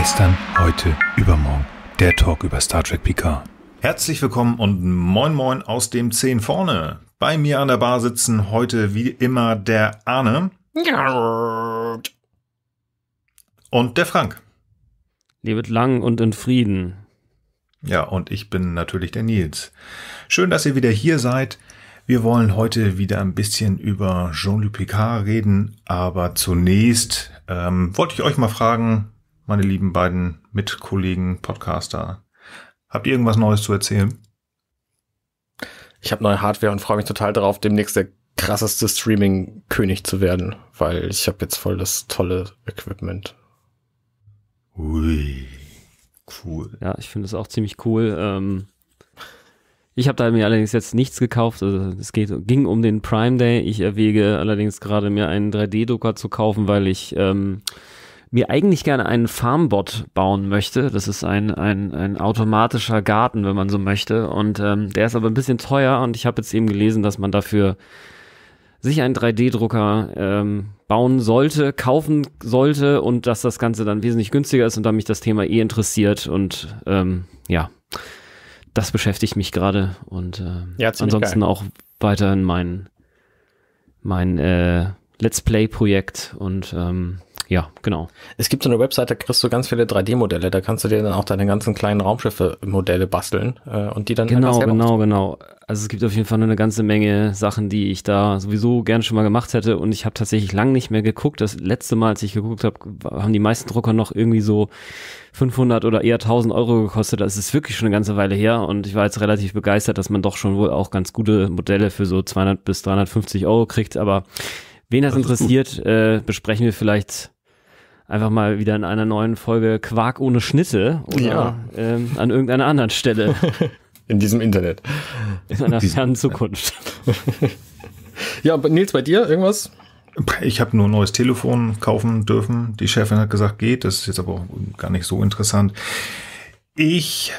Gestern, heute, übermorgen. Der Talk über Star Trek Picard. Herzlich willkommen und moin moin aus dem 10 vorne. Bei mir an der Bar sitzen heute wie immer der Arne. Und der Frank. Lebet lang und in Frieden. Ja, und ich bin natürlich der Nils. Schön, dass ihr wieder hier seid. Wir wollen heute wieder ein bisschen über Jean-Luc Picard reden, aber zunächst ähm, wollte ich euch mal fragen, meine lieben beiden Mitkollegen Podcaster. Habt ihr irgendwas Neues zu erzählen? Ich habe neue Hardware und freue mich total darauf, demnächst der krasseste Streaming-König zu werden, weil ich habe jetzt voll das tolle Equipment. Ui, cool. Ja, ich finde es auch ziemlich cool. Ähm, ich habe da mir allerdings jetzt nichts gekauft. Also es geht, ging um den Prime Day. Ich erwäge allerdings gerade mir einen 3D-Drucker zu kaufen, weil ich ähm, mir eigentlich gerne einen Farmbot bauen möchte. Das ist ein, ein, ein automatischer Garten, wenn man so möchte. Und ähm, der ist aber ein bisschen teuer und ich habe jetzt eben gelesen, dass man dafür sich einen 3D-Drucker ähm, bauen sollte, kaufen sollte und dass das Ganze dann wesentlich günstiger ist und da mich das Thema eh interessiert und ähm, ja, das beschäftigt mich gerade und äh, ja, ansonsten geil. auch weiterhin mein, mein äh, Let's Play-Projekt und ähm, ja, genau. Es gibt so eine Webseite, da kriegst du ganz viele 3D-Modelle. Da kannst du dir dann auch deine ganzen kleinen Raumschiffe-Modelle basteln äh, und die dann genau, genau, genau. Also es gibt auf jeden Fall eine ganze Menge Sachen, die ich da sowieso gerne schon mal gemacht hätte und ich habe tatsächlich lang nicht mehr geguckt. Das letzte Mal, als ich geguckt habe, haben die meisten Drucker noch irgendwie so 500 oder eher 1000 Euro gekostet. Das ist wirklich schon eine ganze Weile her und ich war jetzt relativ begeistert, dass man doch schon wohl auch ganz gute Modelle für so 200 bis 350 Euro kriegt. Aber wen das interessiert, äh, besprechen wir vielleicht einfach mal wieder in einer neuen Folge Quark ohne Schnitte oder ja. ähm, an irgendeiner anderen Stelle. In diesem Internet. In einer fernen Zukunft. ja, Nils, bei dir irgendwas? Ich habe nur ein neues Telefon kaufen dürfen. Die Chefin hat gesagt, geht. Das ist jetzt aber auch gar nicht so interessant. Ich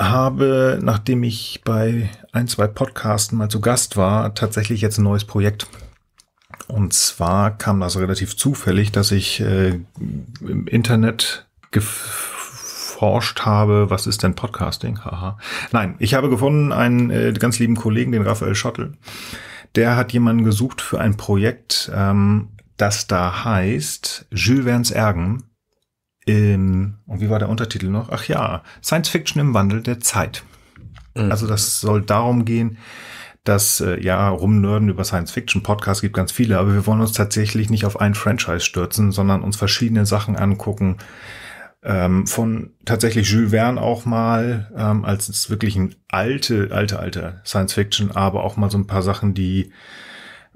habe, nachdem ich bei ein, zwei Podcasten mal zu Gast war, tatsächlich jetzt ein neues Projekt. Und zwar kam das relativ zufällig, dass ich äh, im Internet geforscht habe, was ist denn Podcasting? Haha. Nein, ich habe gefunden einen äh, ganz lieben Kollegen, den Raphael Schottel. Der hat jemanden gesucht für ein Projekt, ähm, das da heißt Jules Verne's Ergen. In, und wie war der Untertitel noch? Ach ja, Science Fiction im Wandel der Zeit. Mhm. Also das soll darum gehen, das äh, ja rumnörden über science fiction Podcast gibt ganz viele, aber wir wollen uns tatsächlich nicht auf ein Franchise stürzen, sondern uns verschiedene Sachen angucken. Ähm, von tatsächlich Jules Verne auch mal, ähm, als es wirklich ein alte, alte, alte Science-Fiction, aber auch mal so ein paar Sachen, die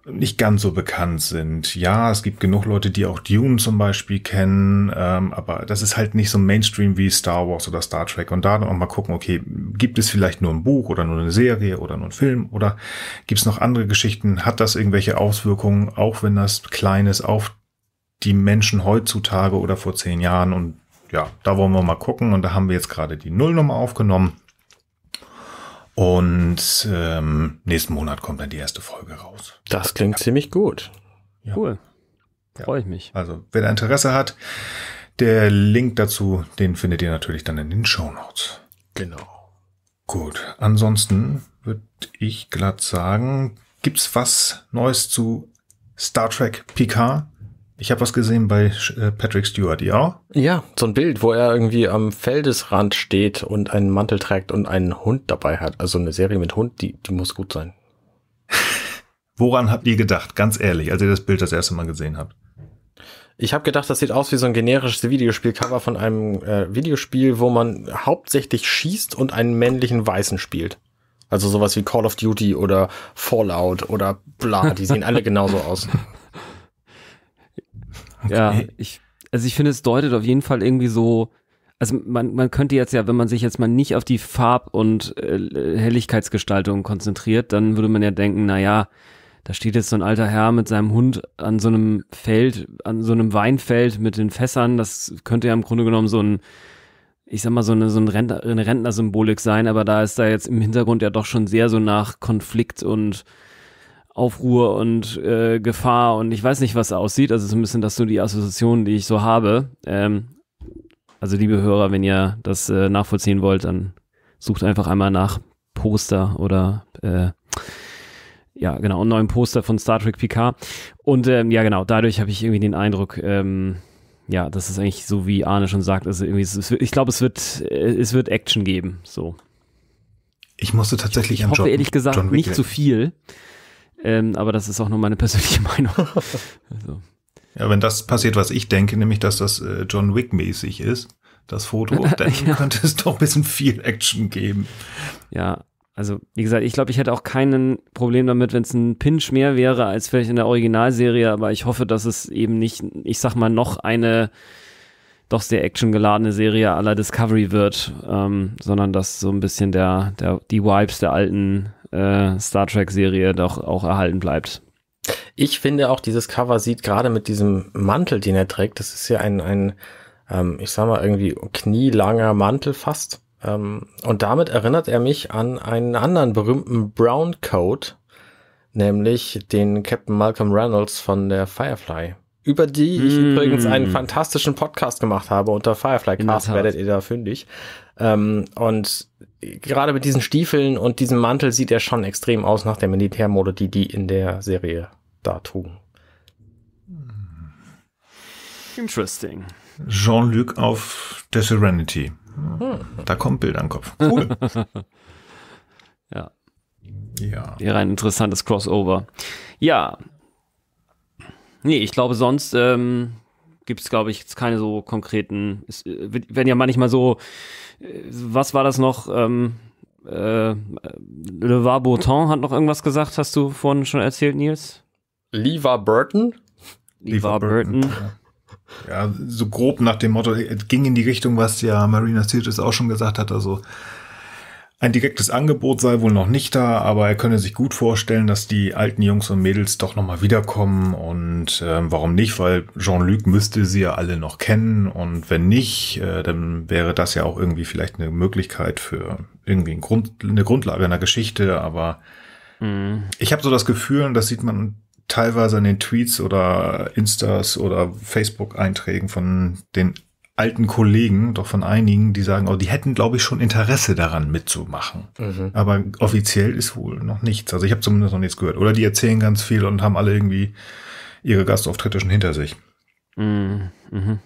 nicht ganz so bekannt sind. Ja, es gibt genug Leute, die auch Dune zum Beispiel kennen, ähm, aber das ist halt nicht so Mainstream wie Star Wars oder Star Trek. Und da dann auch mal gucken, okay, gibt es vielleicht nur ein Buch oder nur eine Serie oder nur einen Film oder gibt es noch andere Geschichten? Hat das irgendwelche Auswirkungen, auch wenn das klein ist, auf die Menschen heutzutage oder vor zehn Jahren? Und ja, da wollen wir mal gucken. Und da haben wir jetzt gerade die Nullnummer aufgenommen. Und ähm, nächsten Monat kommt dann die erste Folge raus. Das klingt ja. ziemlich gut. Ja. Cool. Freue ich mich. Also, wer da Interesse hat, der Link dazu, den findet ihr natürlich dann in den Show Notes. Genau. Gut. Ansonsten würde ich glatt sagen, gibt's was Neues zu Star Trek Picard? Ich habe was gesehen bei äh, Patrick Stewart, ja? Ja, so ein Bild, wo er irgendwie am Feldesrand steht und einen Mantel trägt und einen Hund dabei hat. Also eine Serie mit Hund, die, die muss gut sein. Woran habt ihr gedacht, ganz ehrlich, als ihr das Bild das erste Mal gesehen habt? Ich habe gedacht, das sieht aus wie so ein generisches Videospielcover von einem äh, Videospiel, wo man hauptsächlich schießt und einen männlichen Weißen spielt. Also sowas wie Call of Duty oder Fallout oder bla, die sehen alle genauso aus. Okay. Ja, ich, also ich finde, es deutet auf jeden Fall irgendwie so, also man, man könnte jetzt ja, wenn man sich jetzt mal nicht auf die Farb- und äh, Helligkeitsgestaltung konzentriert, dann würde man ja denken, na ja, da steht jetzt so ein alter Herr mit seinem Hund an so einem Feld, an so einem Weinfeld mit den Fässern. Das könnte ja im Grunde genommen so ein, ich sag mal, so eine, so ein Rentner, eine Rentnersymbolik sein, aber da ist da jetzt im Hintergrund ja doch schon sehr so nach Konflikt und Aufruhr und äh, Gefahr und ich weiß nicht, was aussieht. Also so ein bisschen das so die Assoziationen, die ich so habe. Ähm, also liebe Hörer, wenn ihr das äh, nachvollziehen wollt, dann sucht einfach einmal nach Poster oder äh, ja, genau, einen neuen Poster von Star Trek PK. Und ähm, ja, genau, dadurch habe ich irgendwie den Eindruck, ähm, ja, das ist eigentlich so, wie Arne schon sagt, also irgendwie, es, ich glaube, es wird, äh, es wird Action geben, so. Ich musste tatsächlich ich, ich hoffe, ehrlich gesagt, nicht zu so viel, ähm, aber das ist auch nur meine persönliche Meinung. also. Ja, wenn das passiert, was ich denke, nämlich dass das äh, John Wick-mäßig ist, das Foto, dann ja. könnte es doch ein bisschen viel Action geben. Ja, also wie gesagt, ich glaube, ich hätte auch kein Problem damit, wenn es ein Pinch mehr wäre als vielleicht in der Originalserie, aber ich hoffe, dass es eben nicht, ich sag mal, noch eine doch sehr actiongeladene Serie aller Discovery wird, ähm, sondern dass so ein bisschen der, der die Vibes der alten äh, Star Trek-Serie doch auch erhalten bleibt. Ich finde auch, dieses Cover sieht gerade mit diesem Mantel, den er trägt, das ist ja ein, ein ähm, ich sag mal, irgendwie knielanger Mantel fast. Ähm, und damit erinnert er mich an einen anderen berühmten Brown Coat, nämlich den Captain Malcolm Reynolds von der Firefly. Über die ich mm. übrigens einen fantastischen Podcast gemacht habe unter Firefly Cast, werdet ihr da fündig. Ähm, und gerade mit diesen Stiefeln und diesem Mantel sieht er schon extrem aus nach der Militärmode, die die in der Serie da trugen. Interesting. Jean-Luc auf der Serenity. Hm. Da kommt Bild an den Kopf. Cool. ja. Ja. Wäre ein interessantes Crossover. Ja. Nee, ich glaube sonst, ähm, gibt es, glaube ich, jetzt keine so konkreten. Es äh, werden ja manchmal so, äh, was war das noch? Ähm, äh, äh LeVar Bourton hat noch irgendwas gesagt, hast du vorhin schon erzählt, Nils? LeVar Burton? LeVar Burton. Burton. Ja, so grob nach dem Motto, es ging in die Richtung, was ja Marina Sirtis auch schon gesagt hat. Also ein direktes Angebot sei wohl noch nicht da, aber er könne sich gut vorstellen, dass die alten Jungs und Mädels doch nochmal wiederkommen und äh, warum nicht, weil Jean-Luc müsste sie ja alle noch kennen und wenn nicht, äh, dann wäre das ja auch irgendwie vielleicht eine Möglichkeit für irgendwie ein Grund, eine Grundlage einer Geschichte, aber mhm. ich habe so das Gefühl, und das sieht man teilweise in den Tweets oder Instas oder Facebook-Einträgen von den alten Kollegen, doch von einigen, die sagen, oh, die hätten, glaube ich, schon Interesse daran mitzumachen. Mhm. Aber offiziell ist wohl noch nichts. Also ich habe zumindest noch nichts gehört. Oder die erzählen ganz viel und haben alle irgendwie ihre Gastauftritte schon hinter sich. Mhm. mhm.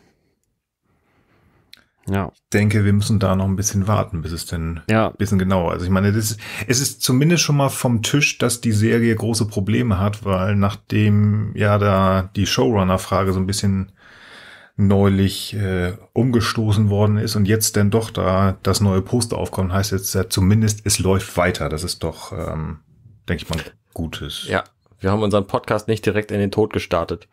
Ja. Ich denke, wir müssen da noch ein bisschen warten, bis es denn ja. ein bisschen genauer. Also ich meine, ist, es ist zumindest schon mal vom Tisch, dass die Serie große Probleme hat, weil nachdem ja da die Showrunner-Frage so ein bisschen neulich äh, umgestoßen worden ist und jetzt denn doch da das neue Poster aufkommt, heißt jetzt ja zumindest, es läuft weiter. Das ist doch, ähm, denke ich mal, Gutes. Ja, wir haben unseren Podcast nicht direkt in den Tod gestartet.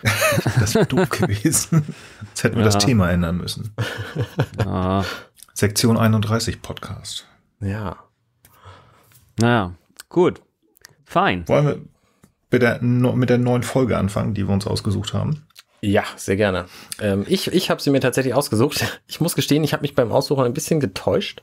das wäre doof gewesen. Jetzt hätten wir ja. das Thema ändern müssen. Ja. Sektion 31 Podcast. Ja. Naja, gut. Fein. Wollen wir mit der, mit der neuen Folge anfangen, die wir uns ausgesucht haben? Ja, sehr gerne. Ähm, ich ich habe sie mir tatsächlich ausgesucht. Ich muss gestehen, ich habe mich beim Aussuchen ein bisschen getäuscht,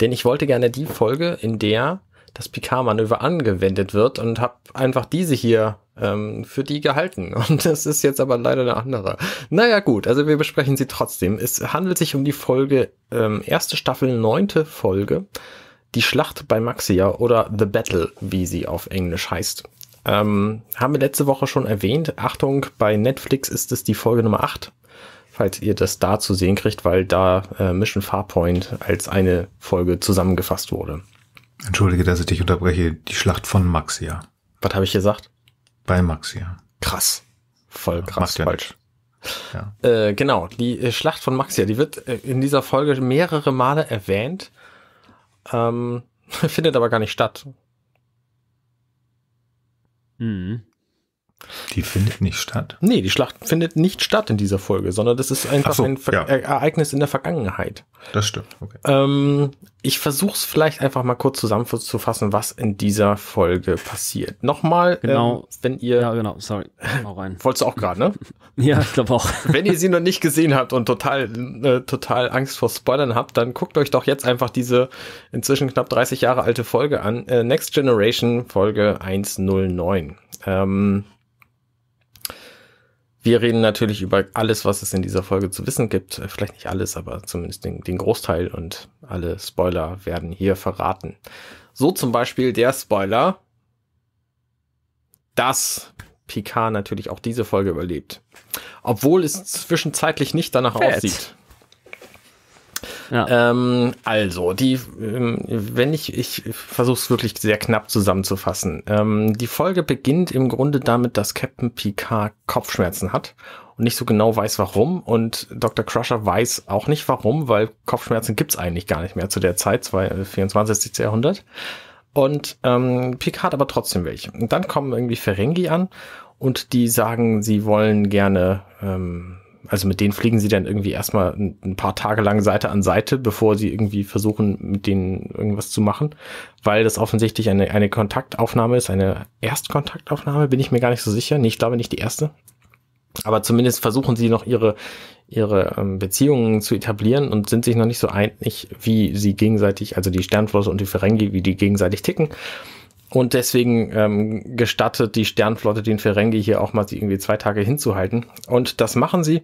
denn ich wollte gerne die Folge, in der das Picard-Manöver angewendet wird und habe einfach diese hier ähm, für die gehalten. Und das ist jetzt aber leider eine andere. Naja gut, also wir besprechen sie trotzdem. Es handelt sich um die Folge, ähm, erste Staffel, neunte Folge, die Schlacht bei Maxia oder The Battle, wie sie auf Englisch heißt. Ähm, haben wir letzte Woche schon erwähnt. Achtung, bei Netflix ist es die Folge Nummer 8, falls ihr das da zu sehen kriegt, weil da äh, Mission Farpoint als eine Folge zusammengefasst wurde. Entschuldige, dass ich dich unterbreche. Die Schlacht von Maxia. Was habe ich gesagt? Bei Maxia. Krass. Voll krass ja falsch. Ja. Äh, genau, die äh, Schlacht von Maxia, die wird äh, in dieser Folge mehrere Male erwähnt, ähm, findet aber gar nicht statt. 嗯。Die findet nicht statt. Nee, die Schlacht findet nicht statt in dieser Folge, sondern das ist einfach so, ein Ver ja. Ereignis in der Vergangenheit. Das stimmt. Okay. Ähm, ich versuche es vielleicht einfach mal kurz zusammenzufassen, was in dieser Folge passiert. Nochmal, ähm, genau. Ähm, wenn ihr. Ja, genau, sorry. Mal rein. Wolltest du auch gerade, ne? ja, ich glaube auch. wenn ihr sie noch nicht gesehen habt und total, äh, total Angst vor Spoilern habt, dann guckt euch doch jetzt einfach diese inzwischen knapp 30 Jahre alte Folge an. Äh, Next Generation Folge 109. Ähm, wir reden natürlich über alles, was es in dieser Folge zu wissen gibt. Vielleicht nicht alles, aber zumindest den, den Großteil und alle Spoiler werden hier verraten. So zum Beispiel der Spoiler, dass Picard natürlich auch diese Folge überlebt. Obwohl es zwischenzeitlich nicht danach Fett. aussieht. Ja. Ähm, also, die, ähm, wenn ich, ich versuche es wirklich sehr knapp zusammenzufassen. Ähm, die Folge beginnt im Grunde damit, dass Captain Picard Kopfschmerzen hat und nicht so genau weiß, warum. Und Dr. Crusher weiß auch nicht, warum, weil Kopfschmerzen gibt's eigentlich gar nicht mehr zu der Zeit, 24. Äh, Jahrhundert. Und ähm, Picard aber trotzdem welche. Und dann kommen irgendwie Ferengi an und die sagen, sie wollen gerne ähm, also mit denen fliegen sie dann irgendwie erstmal ein, ein, paar Tage lang Seite an Seite, bevor sie irgendwie versuchen, mit denen irgendwas zu machen, weil das offensichtlich eine, eine Kontaktaufnahme ist, eine Erstkontaktaufnahme, bin ich mir gar nicht so sicher. Nee, ich glaube nicht die erste. Aber zumindest versuchen sie noch ihre, ihre ähm, Beziehungen zu etablieren und sind sich noch nicht so einig, wie sie gegenseitig, also die Sternflosse und die Ferengi, wie die gegenseitig ticken. Und deswegen ähm, gestattet die Sternflotte den Ferengi hier auch mal, sie irgendwie zwei Tage hinzuhalten. Und das machen sie.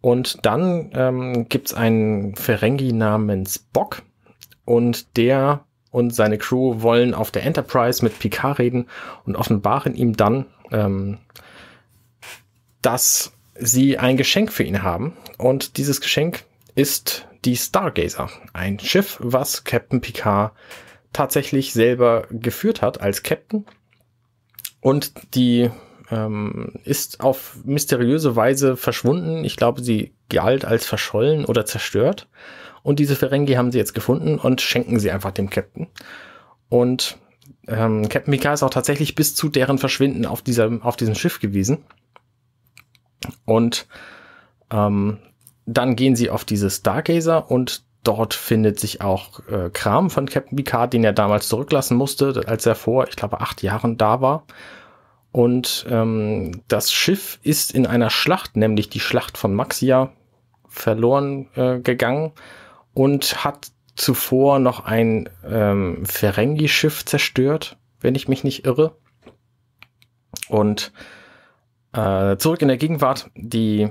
Und dann ähm, gibt einen Ferengi namens Bock. Und der und seine Crew wollen auf der Enterprise mit Picard reden und offenbaren ihm dann, ähm, dass sie ein Geschenk für ihn haben. Und dieses Geschenk ist die Stargazer. Ein Schiff, was Captain Picard tatsächlich selber geführt hat als Captain. Und die ähm, ist auf mysteriöse Weise verschwunden. Ich glaube, sie galt als verschollen oder zerstört. Und diese Ferengi haben sie jetzt gefunden und schenken sie einfach dem Captain. Und ähm, Captain Mika ist auch tatsächlich bis zu deren Verschwinden auf, dieser, auf diesem Schiff gewesen. Und ähm, dann gehen sie auf diese Stargazer und dort findet sich auch äh, Kram von Captain Picard, den er damals zurücklassen musste, als er vor, ich glaube, acht Jahren da war. Und ähm, das Schiff ist in einer Schlacht, nämlich die Schlacht von Maxia, verloren äh, gegangen und hat zuvor noch ein ähm, Ferengi-Schiff zerstört, wenn ich mich nicht irre. Und äh, zurück in der Gegenwart, die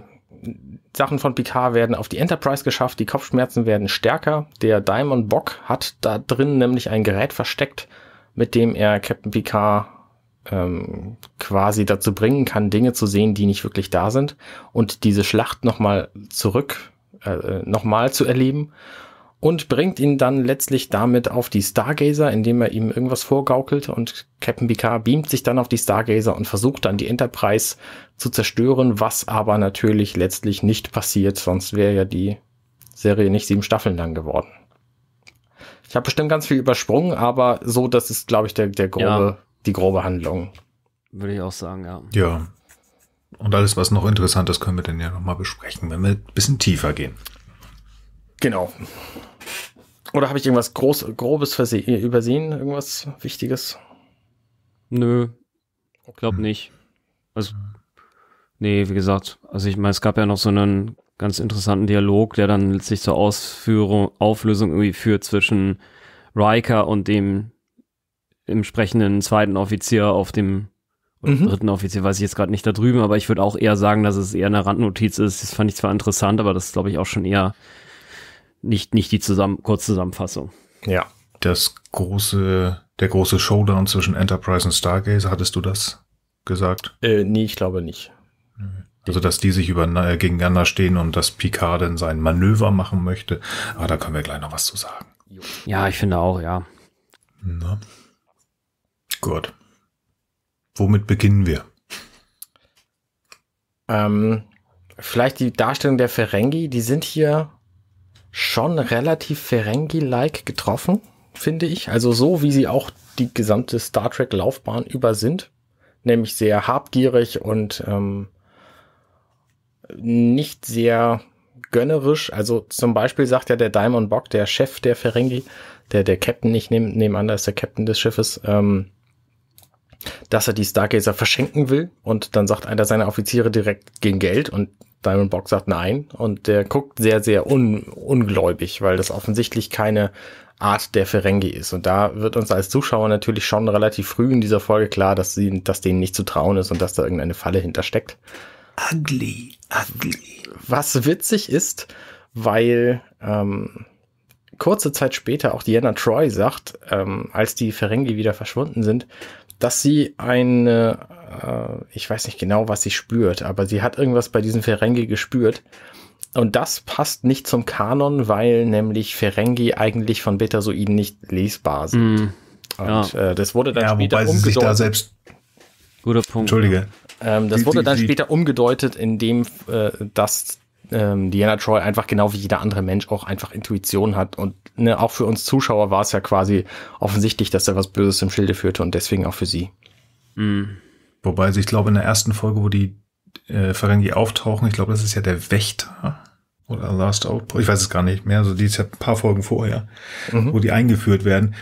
Sachen von Picard werden auf die Enterprise geschafft, die Kopfschmerzen werden stärker. Der Diamond Bock hat da drin nämlich ein Gerät versteckt, mit dem er Captain Picard ähm, quasi dazu bringen kann, Dinge zu sehen, die nicht wirklich da sind und diese Schlacht nochmal zurück, äh, äh nochmal zu erleben und bringt ihn dann letztlich damit auf die Stargazer, indem er ihm irgendwas vorgaukelt und Captain Picard beamt sich dann auf die Stargazer und versucht dann die Enterprise zu zerstören, was aber natürlich letztlich nicht passiert, sonst wäre ja die Serie nicht sieben Staffeln lang geworden. Ich habe bestimmt ganz viel übersprungen, aber so, das ist, glaube ich, der, der grobe, ja. die grobe Handlung. Würde ich auch sagen, ja. Ja. Und alles, was noch interessant ist, können wir dann ja nochmal besprechen, wenn wir ein bisschen tiefer gehen. Genau. Oder habe ich irgendwas Groß, Grobes äh, übersehen? Irgendwas Wichtiges? Nö. Ich glaube nicht. Also, nee, wie gesagt. Also, ich meine, es gab ja noch so einen ganz interessanten Dialog, der dann letztlich zur Ausführung, Auflösung irgendwie führt zwischen Riker und dem entsprechenden zweiten Offizier auf dem mhm. dritten Offizier, weiß ich jetzt gerade nicht da drüben, aber ich würde auch eher sagen, dass es eher eine Randnotiz ist. Das fand ich zwar interessant, aber das glaube ich, auch schon eher nicht, nicht die zusammen, Kurzzusammenfassung. Ja, das große, der große Showdown zwischen Enterprise und Stargazer, hattest du das gesagt? Äh, nee, ich glaube nicht. Also, dass die sich über, äh, gegeneinander stehen und dass Picard dann sein Manöver machen möchte. Aber ah, da können wir gleich noch was zu sagen. Ja, ich finde auch, ja. Na? Gut. Womit beginnen wir? Ähm, vielleicht die Darstellung der Ferengi. Die sind hier schon relativ Ferengi-like getroffen, finde ich. Also so, wie sie auch die gesamte Star Trek-Laufbahn über sind. Nämlich sehr habgierig und ähm, nicht sehr gönnerisch. Also zum Beispiel sagt ja der Diamond Bock, der Chef der Ferengi, der, der Captain, ich nehme nebenan, der ist der Captain des Schiffes, ähm, dass er die Stargazer verschenken will und dann sagt einer seiner Offiziere direkt gegen Geld und Diamondback sagt nein und der guckt sehr, sehr un ungläubig, weil das offensichtlich keine Art der Ferengi ist. Und da wird uns als Zuschauer natürlich schon relativ früh in dieser Folge klar, dass, sie, dass denen nicht zu trauen ist und dass da irgendeine Falle hintersteckt. Ugly, ugly. Was witzig ist, weil ähm, kurze Zeit später auch Diana Troy sagt, ähm, als die Ferengi wieder verschwunden sind, dass sie eine, äh, ich weiß nicht genau, was sie spürt, aber sie hat irgendwas bei diesen Ferengi gespürt. Und das passt nicht zum Kanon, weil nämlich Ferengi eigentlich von Betasoiden nicht lesbar sind. Mm, und äh, das wurde dann ja, später wobei umgedeutet. Sie sich da selbst Guter Punkt. Entschuldige. Ähm, das die, wurde dann die, später umgedeutet, indem äh, das ähm, Diana Troy einfach genau wie jeder andere Mensch auch einfach Intuition hat. Und ne, auch für uns Zuschauer war es ja quasi offensichtlich, dass er was Böses im Schilde führte und deswegen auch für sie. Mhm. Wobei, also ich glaube, in der ersten Folge, wo die äh, Ferengi auftauchen, ich glaube, das ist ja der Wächter oder Last Outpost, ich weiß es gar nicht mehr, also die ist ja ein paar Folgen vorher, mhm. wo die eingeführt werden.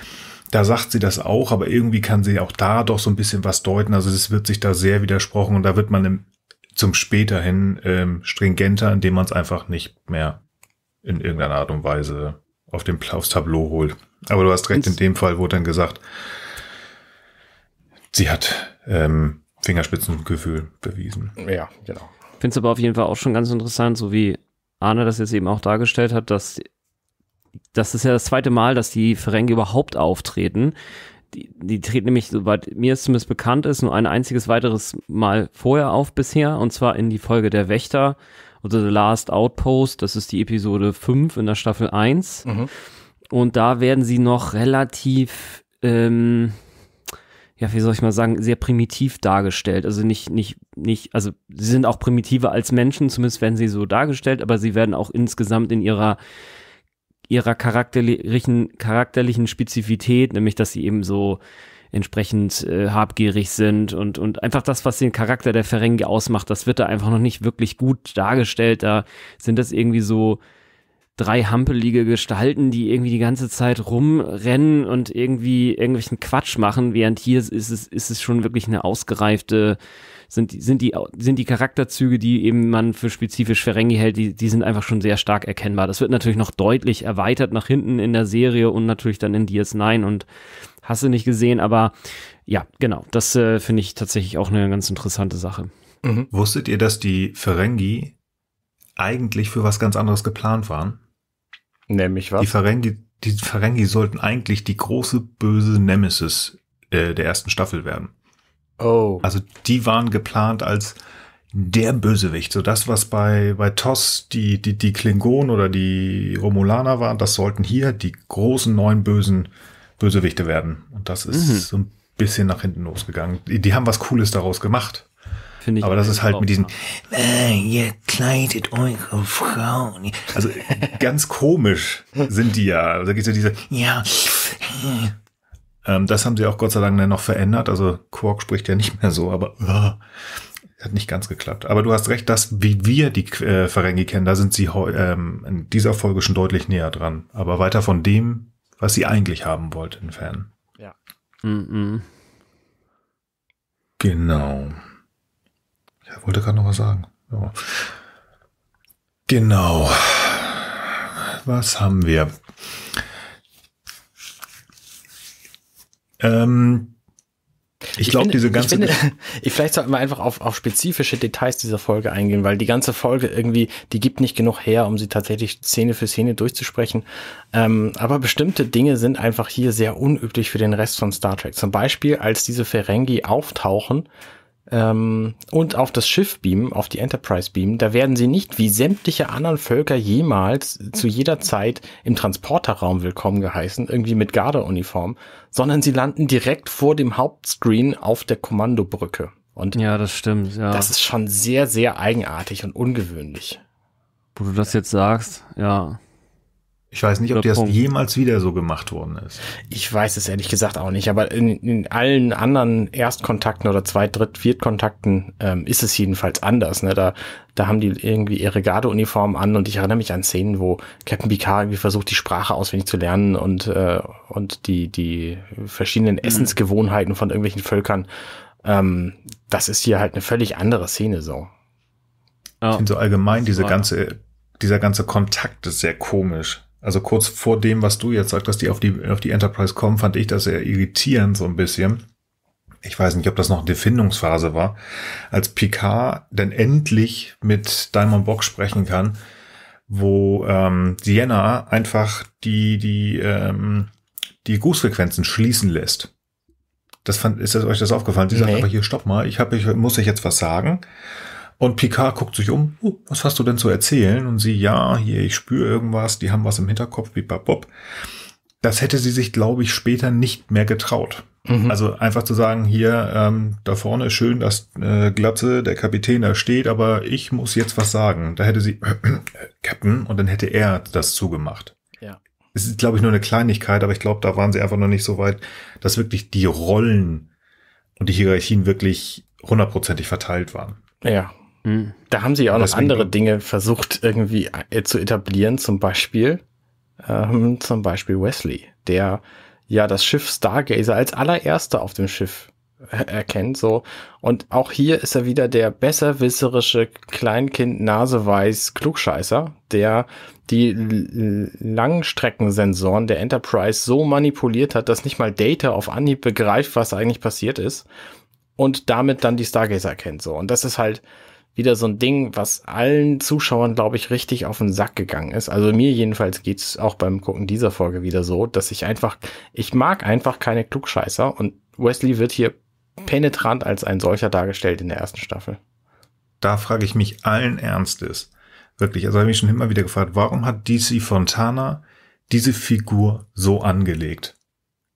Da sagt sie das auch, aber irgendwie kann sie auch da doch so ein bisschen was deuten. Also es wird sich da sehr widersprochen und da wird man im zum späterhin ähm, stringenter, indem man es einfach nicht mehr in irgendeiner Art und Weise auf dem aufs Tableau holt. Aber du hast recht, in dem Fall wurde dann gesagt, sie hat ähm, Fingerspitzengefühl bewiesen. Ja, genau. Finde es aber auf jeden Fall auch schon ganz interessant, so wie Arne das jetzt eben auch dargestellt hat, dass das ist ja das zweite Mal, dass die Ferengi überhaupt auftreten die, die treten nämlich, soweit mir es zumindest bekannt ist, nur ein einziges weiteres Mal vorher auf bisher, und zwar in die Folge der Wächter oder also The Last Outpost, das ist die Episode 5 in der Staffel 1. Mhm. Und da werden sie noch relativ, ähm, ja, wie soll ich mal sagen, sehr primitiv dargestellt. Also nicht, nicht, nicht, also sie sind auch primitiver als Menschen, zumindest werden sie so dargestellt, aber sie werden auch insgesamt in ihrer ihrer charakterlichen, charakterlichen Spezifität, nämlich dass sie eben so entsprechend äh, habgierig sind und, und einfach das, was den Charakter der Ferengi ausmacht, das wird da einfach noch nicht wirklich gut dargestellt. Da sind das irgendwie so drei hampelige Gestalten, die irgendwie die ganze Zeit rumrennen und irgendwie irgendwelchen Quatsch machen, während hier ist es, ist es schon wirklich eine ausgereifte sind, sind, die, sind die Charakterzüge, die eben man für spezifisch Ferengi hält, die, die sind einfach schon sehr stark erkennbar. Das wird natürlich noch deutlich erweitert nach hinten in der Serie und natürlich dann in DS9 und hast du nicht gesehen, aber ja, genau, das äh, finde ich tatsächlich auch eine ganz interessante Sache. Mhm. Wusstet ihr, dass die Ferengi eigentlich für was ganz anderes geplant waren? Nämlich was? Die Ferengi, die Ferengi sollten eigentlich die große böse Nemesis äh, der ersten Staffel werden. Oh. Also die waren geplant als der Bösewicht. So das, was bei, bei TOS die, die, die Klingonen oder die Romulaner waren, das sollten hier die großen neuen bösen Bösewichte werden. Und das ist mhm. so ein bisschen nach hinten losgegangen. Die, die haben was Cooles daraus gemacht. Finde ich Aber das ist halt mit diesen, äh, ihr kleidet eure Frauen. Also ganz komisch sind die ja. Also, da geht es ja diese, ja, äh, ähm, das haben sie auch Gott sei Dank dann noch verändert. Also Quark spricht ja nicht mehr so, aber uh, hat nicht ganz geklappt. Aber du hast recht, dass wie wir die äh, Ferengi kennen, da sind sie ähm, in dieser Folge schon deutlich näher dran. Aber weiter von dem, was sie eigentlich haben wollte, entfernen. Ja. Mm -mm. Genau. Ich wollte gerade noch was sagen. Ja. Genau. Was haben wir? Ähm, ich, ich glaube, diese ganze. Ich finde, vielleicht sollten wir einfach auf, auf spezifische Details dieser Folge eingehen, weil die ganze Folge irgendwie, die gibt nicht genug her, um sie tatsächlich Szene für Szene durchzusprechen. Ähm, aber bestimmte Dinge sind einfach hier sehr unüblich für den Rest von Star Trek. Zum Beispiel, als diese Ferengi auftauchen, ähm, und auf das Schiff beamen, auf die Enterprise beamen, da werden sie nicht wie sämtliche anderen Völker jemals zu jeder Zeit im Transporterraum willkommen geheißen, irgendwie mit Gardeuniform, sondern sie landen direkt vor dem Hauptscreen auf der Kommandobrücke. Und ja, das stimmt. Ja. Das ist schon sehr, sehr eigenartig und ungewöhnlich. Wo du das jetzt sagst, ja. Ich weiß nicht, ob das jemals wieder so gemacht worden ist. Ich weiß es ehrlich gesagt auch nicht, aber in, in allen anderen Erstkontakten oder Zweit-, Dritt-, Viertkontakten ähm, ist es jedenfalls anders. Ne? Da, da haben die irgendwie ihre Gardeuniform an und ich erinnere mich an Szenen, wo Captain Picard irgendwie versucht, die Sprache auswendig zu lernen und, äh, und die, die verschiedenen mhm. Essensgewohnheiten von irgendwelchen Völkern. Ähm, das ist hier halt eine völlig andere Szene so. Ich finde so allgemein diese ganze, dieser ganze Kontakt ist sehr komisch also kurz vor dem, was du jetzt sagst, dass die auf die, auf die Enterprise kommen, fand ich das sehr irritierend so ein bisschen. Ich weiß nicht, ob das noch eine Findungsphase war, als Picard dann endlich mit Diamond Box sprechen kann, wo ähm, Sienna einfach die, die, ähm, die Grußfrequenzen schließen lässt. Das fand, ist das, euch das aufgefallen? Sie nee. sagt aber hier, stopp mal, ich, hab, ich muss euch jetzt was sagen. Und Picard guckt sich um, oh, was hast du denn zu erzählen? Und sie, ja, hier, ich spüre irgendwas, die haben was im Hinterkopf, wie Bob. Das hätte sie sich, glaube ich, später nicht mehr getraut. Mhm. Also einfach zu sagen, hier, ähm, da vorne ist schön, dass äh, Glatze, der Kapitän da steht, aber ich muss jetzt was sagen. Da hätte sie äh, Captain und dann hätte er das zugemacht. Ja. Es ist, glaube ich, nur eine Kleinigkeit, aber ich glaube, da waren sie einfach noch nicht so weit, dass wirklich die Rollen und die Hierarchien wirklich hundertprozentig verteilt waren. Ja, hm. Da haben sie ja auch noch andere Dinge versucht irgendwie äh, zu etablieren, zum Beispiel, ähm, zum Beispiel Wesley, der ja das Schiff Stargazer als allererster auf dem Schiff äh, erkennt, so. Und auch hier ist er wieder der besserwisserische Kleinkind Naseweiß Klugscheißer, der die Langstreckensensoren der Enterprise so manipuliert hat, dass nicht mal Data auf Anhieb begreift, was eigentlich passiert ist und damit dann die Stargazer erkennt, so. Und das ist halt, wieder so ein Ding, was allen Zuschauern, glaube ich, richtig auf den Sack gegangen ist. Also mir jedenfalls geht's auch beim Gucken dieser Folge wieder so, dass ich einfach, ich mag einfach keine Klugscheißer und Wesley wird hier penetrant als ein solcher dargestellt in der ersten Staffel. Da frage ich mich allen Ernstes. Wirklich, also habe ich mich schon immer wieder gefragt, warum hat DC Fontana diese Figur so angelegt?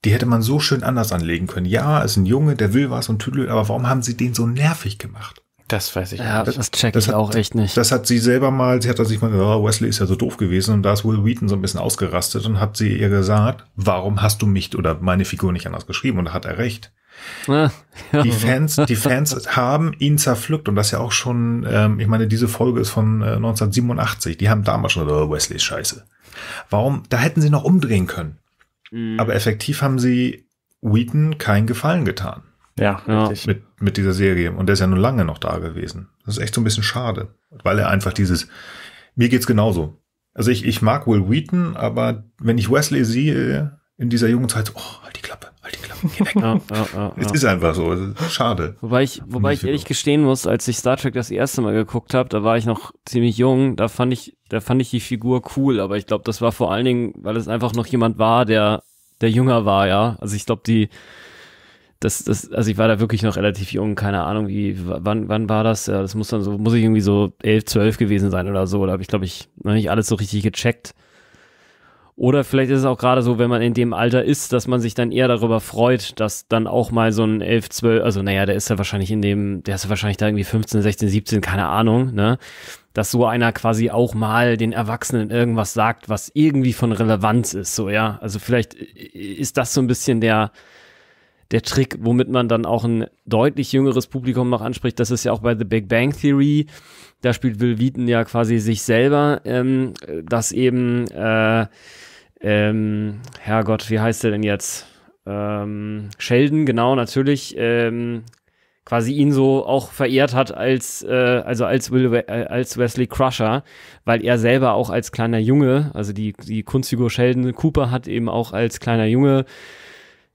Die hätte man so schön anders anlegen können. Ja, ist ein Junge, der will was und tüdel, aber warum haben sie den so nervig gemacht? Das weiß ich ja, nicht. Das, check ich das auch echt nicht. Das hat sie selber mal, sie hat sich mal gesagt, oh, Wesley ist ja so doof gewesen und da ist Will Wheaton so ein bisschen ausgerastet und hat sie ihr gesagt, warum hast du mich oder meine Figur nicht anders geschrieben? Und da hat er recht. Ja, ja. Die Fans, die Fans haben ihn zerpflückt und das ja auch schon, ähm, ich meine, diese Folge ist von äh, 1987, die haben damals schon gesagt, oh, Wesley ist scheiße. Warum, da hätten sie noch umdrehen können. Mhm. Aber effektiv haben sie Wheaton keinen Gefallen getan. Ja, ja. Mit, mit dieser Serie. Und der ist ja nun lange noch da gewesen. Das ist echt so ein bisschen schade, weil er einfach dieses, mir geht's genauso. Also ich, ich mag Will Wheaton, aber wenn ich Wesley sehe in dieser jungen Zeit, so, oh, halt die Klappe, halt die Klappe, geh weg. Ja, ja, es ist einfach so, schade. Wobei ich, wobei ich ehrlich gestehen muss, als ich Star Trek das erste Mal geguckt habe, da war ich noch ziemlich jung, da fand ich, da fand ich die Figur cool, aber ich glaube, das war vor allen Dingen, weil es einfach noch jemand war, der, der jünger war, ja. Also ich glaube, die, das, das, also ich war da wirklich noch relativ jung, keine Ahnung, wie, wann, wann war das? Ja, das muss dann so, muss ich irgendwie so elf, zwölf gewesen sein oder so. Da habe ich, glaube ich, noch nicht alles so richtig gecheckt. Oder vielleicht ist es auch gerade so, wenn man in dem Alter ist, dass man sich dann eher darüber freut, dass dann auch mal so ein 11, 12, also naja, der ist ja wahrscheinlich in dem, der ist ja wahrscheinlich da irgendwie 15, 16, 17, keine Ahnung, ne? Dass so einer quasi auch mal den Erwachsenen irgendwas sagt, was irgendwie von Relevanz ist, so, ja? Also vielleicht ist das so ein bisschen der, der Trick, womit man dann auch ein deutlich jüngeres Publikum noch anspricht. Das ist ja auch bei The Big Bang Theory. Da spielt Will Wheaton ja quasi sich selber, ähm, dass eben, äh, ähm, Herrgott, wie heißt der denn jetzt? Ähm, Sheldon, genau, natürlich. Ähm, quasi ihn so auch verehrt hat als äh, also als Will, äh, als Wesley Crusher, weil er selber auch als kleiner Junge, also die die Kunstfigur Sheldon Cooper hat eben auch als kleiner Junge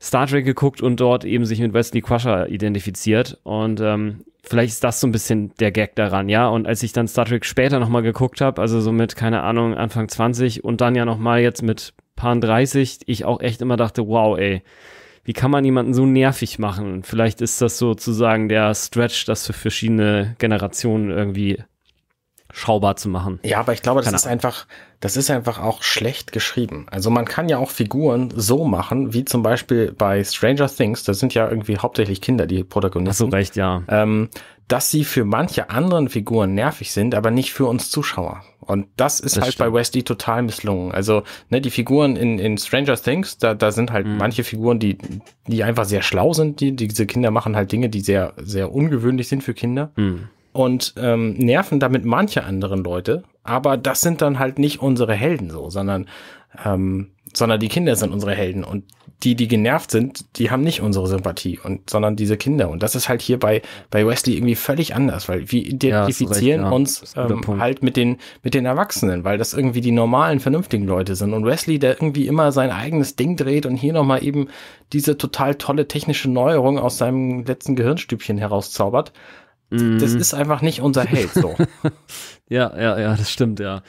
Star Trek geguckt und dort eben sich mit Wesley Crusher identifiziert. Und ähm, vielleicht ist das so ein bisschen der Gag daran, ja. Und als ich dann Star Trek später nochmal geguckt habe, also so mit, keine Ahnung, Anfang 20 und dann ja nochmal jetzt mit Paaren 30, ich auch echt immer dachte, wow, ey, wie kann man jemanden so nervig machen? vielleicht ist das sozusagen der Stretch, das für verschiedene Generationen irgendwie schaubar zu machen. Ja, aber ich glaube, das Keine ist einfach, das ist einfach auch schlecht geschrieben. Also man kann ja auch Figuren so machen, wie zum Beispiel bei Stranger Things, das sind ja irgendwie hauptsächlich Kinder, die Protagonisten. Hast du recht, ja. Ähm, dass sie für manche anderen Figuren nervig sind, aber nicht für uns Zuschauer. Und das ist das halt stimmt. bei Westy total misslungen. Also, ne, die Figuren in, in Stranger Things, da, da sind halt mhm. manche Figuren, die, die einfach sehr schlau sind, die, diese Kinder machen halt Dinge, die sehr, sehr ungewöhnlich sind für Kinder. Mhm und ähm, nerven damit manche anderen Leute, aber das sind dann halt nicht unsere Helden so, sondern, ähm, sondern die Kinder sind unsere Helden und die, die genervt sind, die haben nicht unsere Sympathie und, sondern diese Kinder. Und das ist halt hier bei, bei Wesley irgendwie völlig anders, weil wir identifizieren ja, recht, ja. uns ähm, halt mit den, mit den Erwachsenen, weil das irgendwie die normalen, vernünftigen Leute sind. Und Wesley, der irgendwie immer sein eigenes Ding dreht und hier nochmal eben diese total tolle technische Neuerung aus seinem letzten Gehirnstübchen herauszaubert, das mhm. ist einfach nicht unser Held so. ja, ja, ja, das stimmt, ja.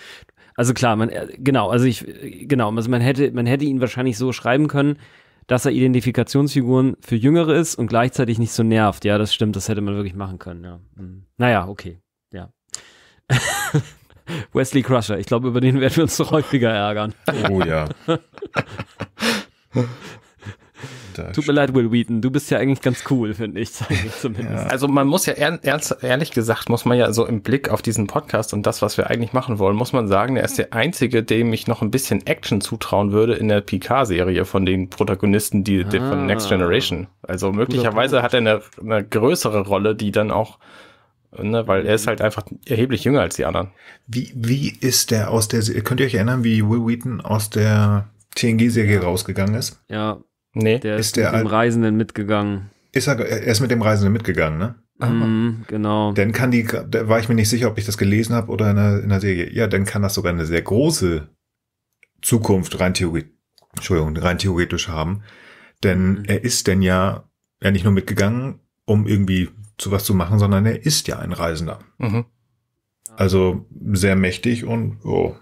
Also klar, man, äh, genau, also ich, äh, genau, also man hätte, man hätte ihn wahrscheinlich so schreiben können, dass er Identifikationsfiguren für Jüngere ist und gleichzeitig nicht so nervt. Ja, das stimmt, das hätte man wirklich machen können, ja. Mhm. Naja, okay, ja. Wesley Crusher, ich glaube, über den werden wir uns noch häufiger ärgern. Oh ja. da Tut mir leid, Will Wheaton, du bist ja eigentlich ganz cool, finde ich, sage ich zumindest. Ja. Also man muss ja ernst, ehrlich gesagt, muss man ja so im Blick auf diesen Podcast und das, was wir eigentlich machen wollen, muss man sagen, er ist der Einzige, dem ich noch ein bisschen Action zutrauen würde in der pk serie von den Protagonisten die, die ah. von Next Generation. Also möglicherweise hat er eine, eine größere Rolle, die dann auch Ne, weil er ist halt einfach erheblich jünger als die anderen. Wie, wie ist der aus der, könnt ihr euch erinnern, wie Will Wheaton aus der TNG-Serie rausgegangen ist? Ja, Nee, der ist, ist der mit dem Reisenden mitgegangen. Ist er, er ist mit dem Reisenden mitgegangen, ne? Mhm, genau. Dann kann die, da war ich mir nicht sicher, ob ich das gelesen habe oder in der, in der Serie. Ja, dann kann das sogar eine sehr große Zukunft rein theoretisch, Entschuldigung, rein theoretisch haben. Denn mhm. er ist denn ja, ja nicht nur mitgegangen, um irgendwie zu was zu machen, sondern er ist ja ein Reisender. Mhm. Also sehr mächtig und oh,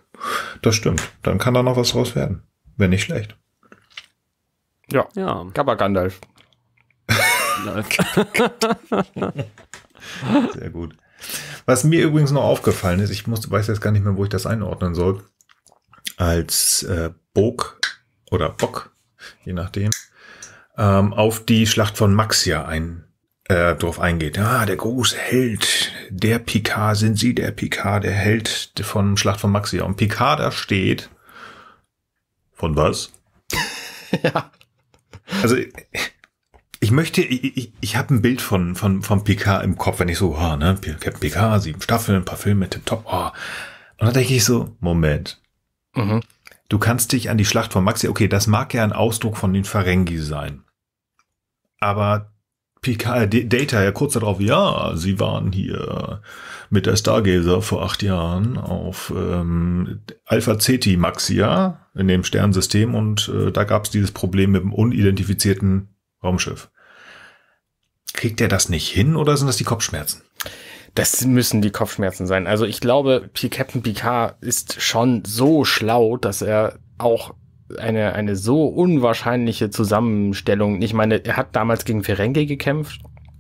das stimmt. Dann kann da noch was draus werden. Wenn nicht schlecht. Ja. ja. Gabba Gandalf. Sehr gut. Was mir übrigens noch aufgefallen ist, ich muss, weiß jetzt gar nicht mehr, wo ich das einordnen soll, als äh, Bog oder Bock, je nachdem, ähm, auf die Schlacht von Maxia ein, äh, drauf eingeht. Ah, der große Held, der Picard, sind Sie der Picard, der Held von Schlacht von Maxia. Und Picard da steht, von was? ja. Also ich möchte, ich, ich, ich habe ein Bild von, von, von PK im Kopf, wenn ich so, oh, ne, Captain PK, sieben Staffeln, ein paar Filme, tip top, oh. Und dann denke ich so, Moment. Mhm. Du kannst dich an die Schlacht von Maxi, okay, das mag ja ein Ausdruck von den Ferengi sein. Aber PK, Data ja kurz darauf, ja, sie waren hier mit der Stargazer vor acht Jahren auf ähm, Alpha Ceti Maxia in dem Sternensystem und äh, da gab es dieses Problem mit dem unidentifizierten Raumschiff. Kriegt er das nicht hin oder sind das die Kopfschmerzen? Das müssen die Kopfschmerzen sein. Also ich glaube, Captain Picard ist schon so schlau, dass er auch eine, eine so unwahrscheinliche Zusammenstellung. Ich meine, er hat damals gegen Ferengi gekämpft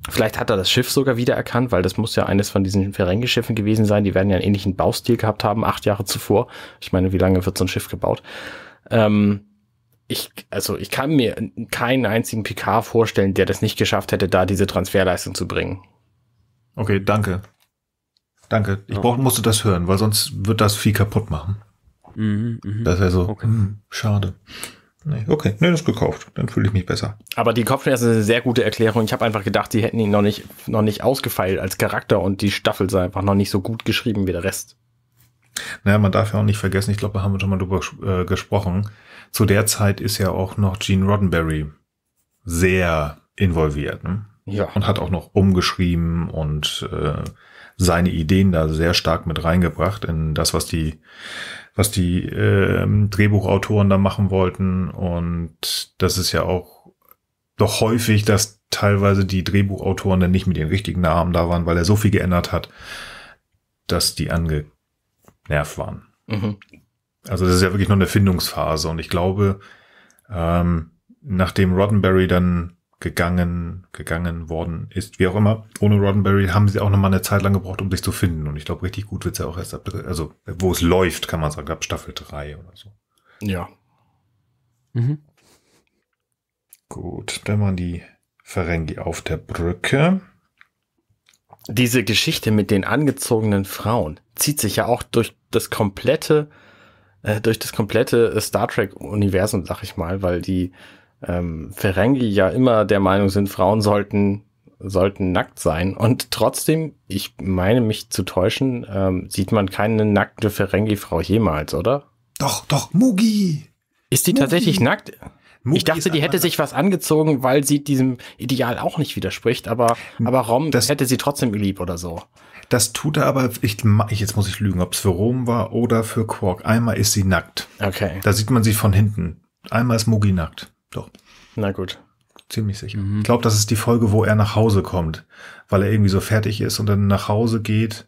Vielleicht hat er das Schiff sogar wiedererkannt, weil das muss ja eines von diesen Ferengi-Schiffen gewesen sein. Die werden ja einen ähnlichen Baustil gehabt haben, acht Jahre zuvor. Ich meine, wie lange wird so ein Schiff gebaut? Ähm, ich, also ich kann mir keinen einzigen PK vorstellen, der das nicht geschafft hätte, da diese Transferleistung zu bringen. Okay, danke. Danke. Ich ja. brauch, musste das hören, weil sonst wird das viel kaputt machen. Mhm, mh. Das ist ja so okay. mh, hm, schade. Nee, okay, nee, das ist gekauft. Dann fühle ich mich besser. Aber die Kopfschmerzen ist eine sehr gute Erklärung. Ich habe einfach gedacht, die hätten ihn noch nicht, noch nicht ausgefeilt als Charakter und die Staffel sei einfach noch nicht so gut geschrieben wie der Rest. Naja, man darf ja auch nicht vergessen, ich glaube, da haben wir schon mal drüber äh, gesprochen. Zu der Zeit ist ja auch noch Gene Roddenberry sehr involviert. Ne? Ja. Und hat auch noch umgeschrieben und äh, seine Ideen da sehr stark mit reingebracht in das, was die was die äh, Drehbuchautoren da machen wollten. Und das ist ja auch doch häufig, dass teilweise die Drehbuchautoren dann nicht mit den richtigen Namen da waren, weil er so viel geändert hat, dass die angenervt waren. Mhm. Also das ist ja wirklich nur eine Findungsphase. Und ich glaube, ähm, nachdem Roddenberry dann gegangen, gegangen worden ist. Wie auch immer, ohne Roddenberry haben sie auch nochmal eine Zeit lang gebraucht, um sich zu finden. Und ich glaube, richtig gut wird es ja auch erst ab, also wo es läuft, kann man sagen, ab Staffel 3 oder so. Ja. Mhm. Gut, dann waren die Ferengi auf der Brücke. Diese Geschichte mit den angezogenen Frauen zieht sich ja auch durch das komplette, äh, durch das komplette Star Trek-Universum, sag ich mal, weil die ähm, Ferengi ja immer der Meinung sind, Frauen sollten sollten nackt sein. Und trotzdem, ich meine mich zu täuschen, ähm, sieht man keine nackte Ferengi-Frau jemals, oder? Doch, doch, Mugi! Ist die Mugi. tatsächlich nackt? Mugi ich dachte, die hätte sich was angezogen, weil sie diesem Ideal auch nicht widerspricht, aber, aber Rom das, hätte sie trotzdem lieb oder so. Das tut er aber, ich, jetzt muss ich lügen, ob es für Rom war oder für Quark. Einmal ist sie nackt. Okay. Da sieht man sie von hinten. Einmal ist Mugi nackt. Doch. Na gut. Ziemlich sicher. Mhm. Ich glaube, das ist die Folge, wo er nach Hause kommt, weil er irgendwie so fertig ist und dann nach Hause geht,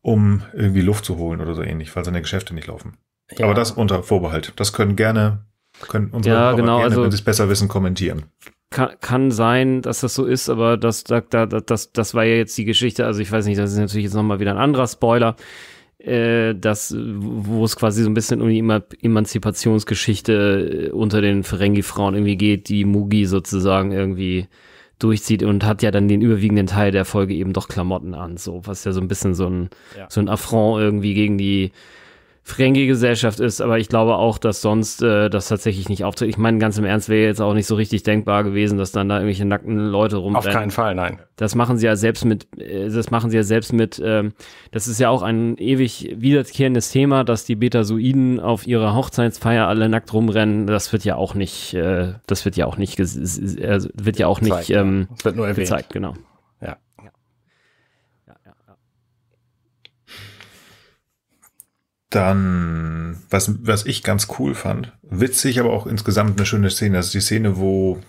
um irgendwie Luft zu holen oder so ähnlich, weil seine Geschäfte nicht laufen. Ja. Aber das unter Vorbehalt. Das können gerne, können unsere ja, genau, gerne, also, wenn sie es besser wissen, kommentieren. Kann, kann, sein, dass das so ist, aber das, da, da, das, das war ja jetzt die Geschichte. Also ich weiß nicht, das ist natürlich jetzt nochmal wieder ein anderer Spoiler. Äh, das, wo es quasi so ein bisschen um die Emanzipationsgeschichte äh, unter den Ferengi-Frauen irgendwie geht, die Mugi sozusagen irgendwie durchzieht und hat ja dann den überwiegenden Teil der Folge eben doch Klamotten an, so was ja so ein bisschen so ein ja. so ein Affront irgendwie gegen die fränke Gesellschaft ist, aber ich glaube auch, dass sonst äh, das tatsächlich nicht auftritt. Ich meine, ganz im Ernst wäre jetzt auch nicht so richtig denkbar gewesen, dass dann da irgendwelche nackten Leute rumrennen. Auf keinen Fall, nein. Das machen sie ja selbst mit, äh, das machen sie ja selbst mit, ähm, das ist ja auch ein ewig wiederkehrendes Thema, dass die Betasuiden auf ihrer Hochzeitsfeier alle nackt rumrennen. Das wird ja auch nicht, äh, das wird ja auch nicht, äh, wird ja auch nicht ähm, wird nur erwähnt. gezeigt, genau. Dann, was, was ich ganz cool fand, witzig, aber auch insgesamt eine schöne Szene, das ist die Szene, wo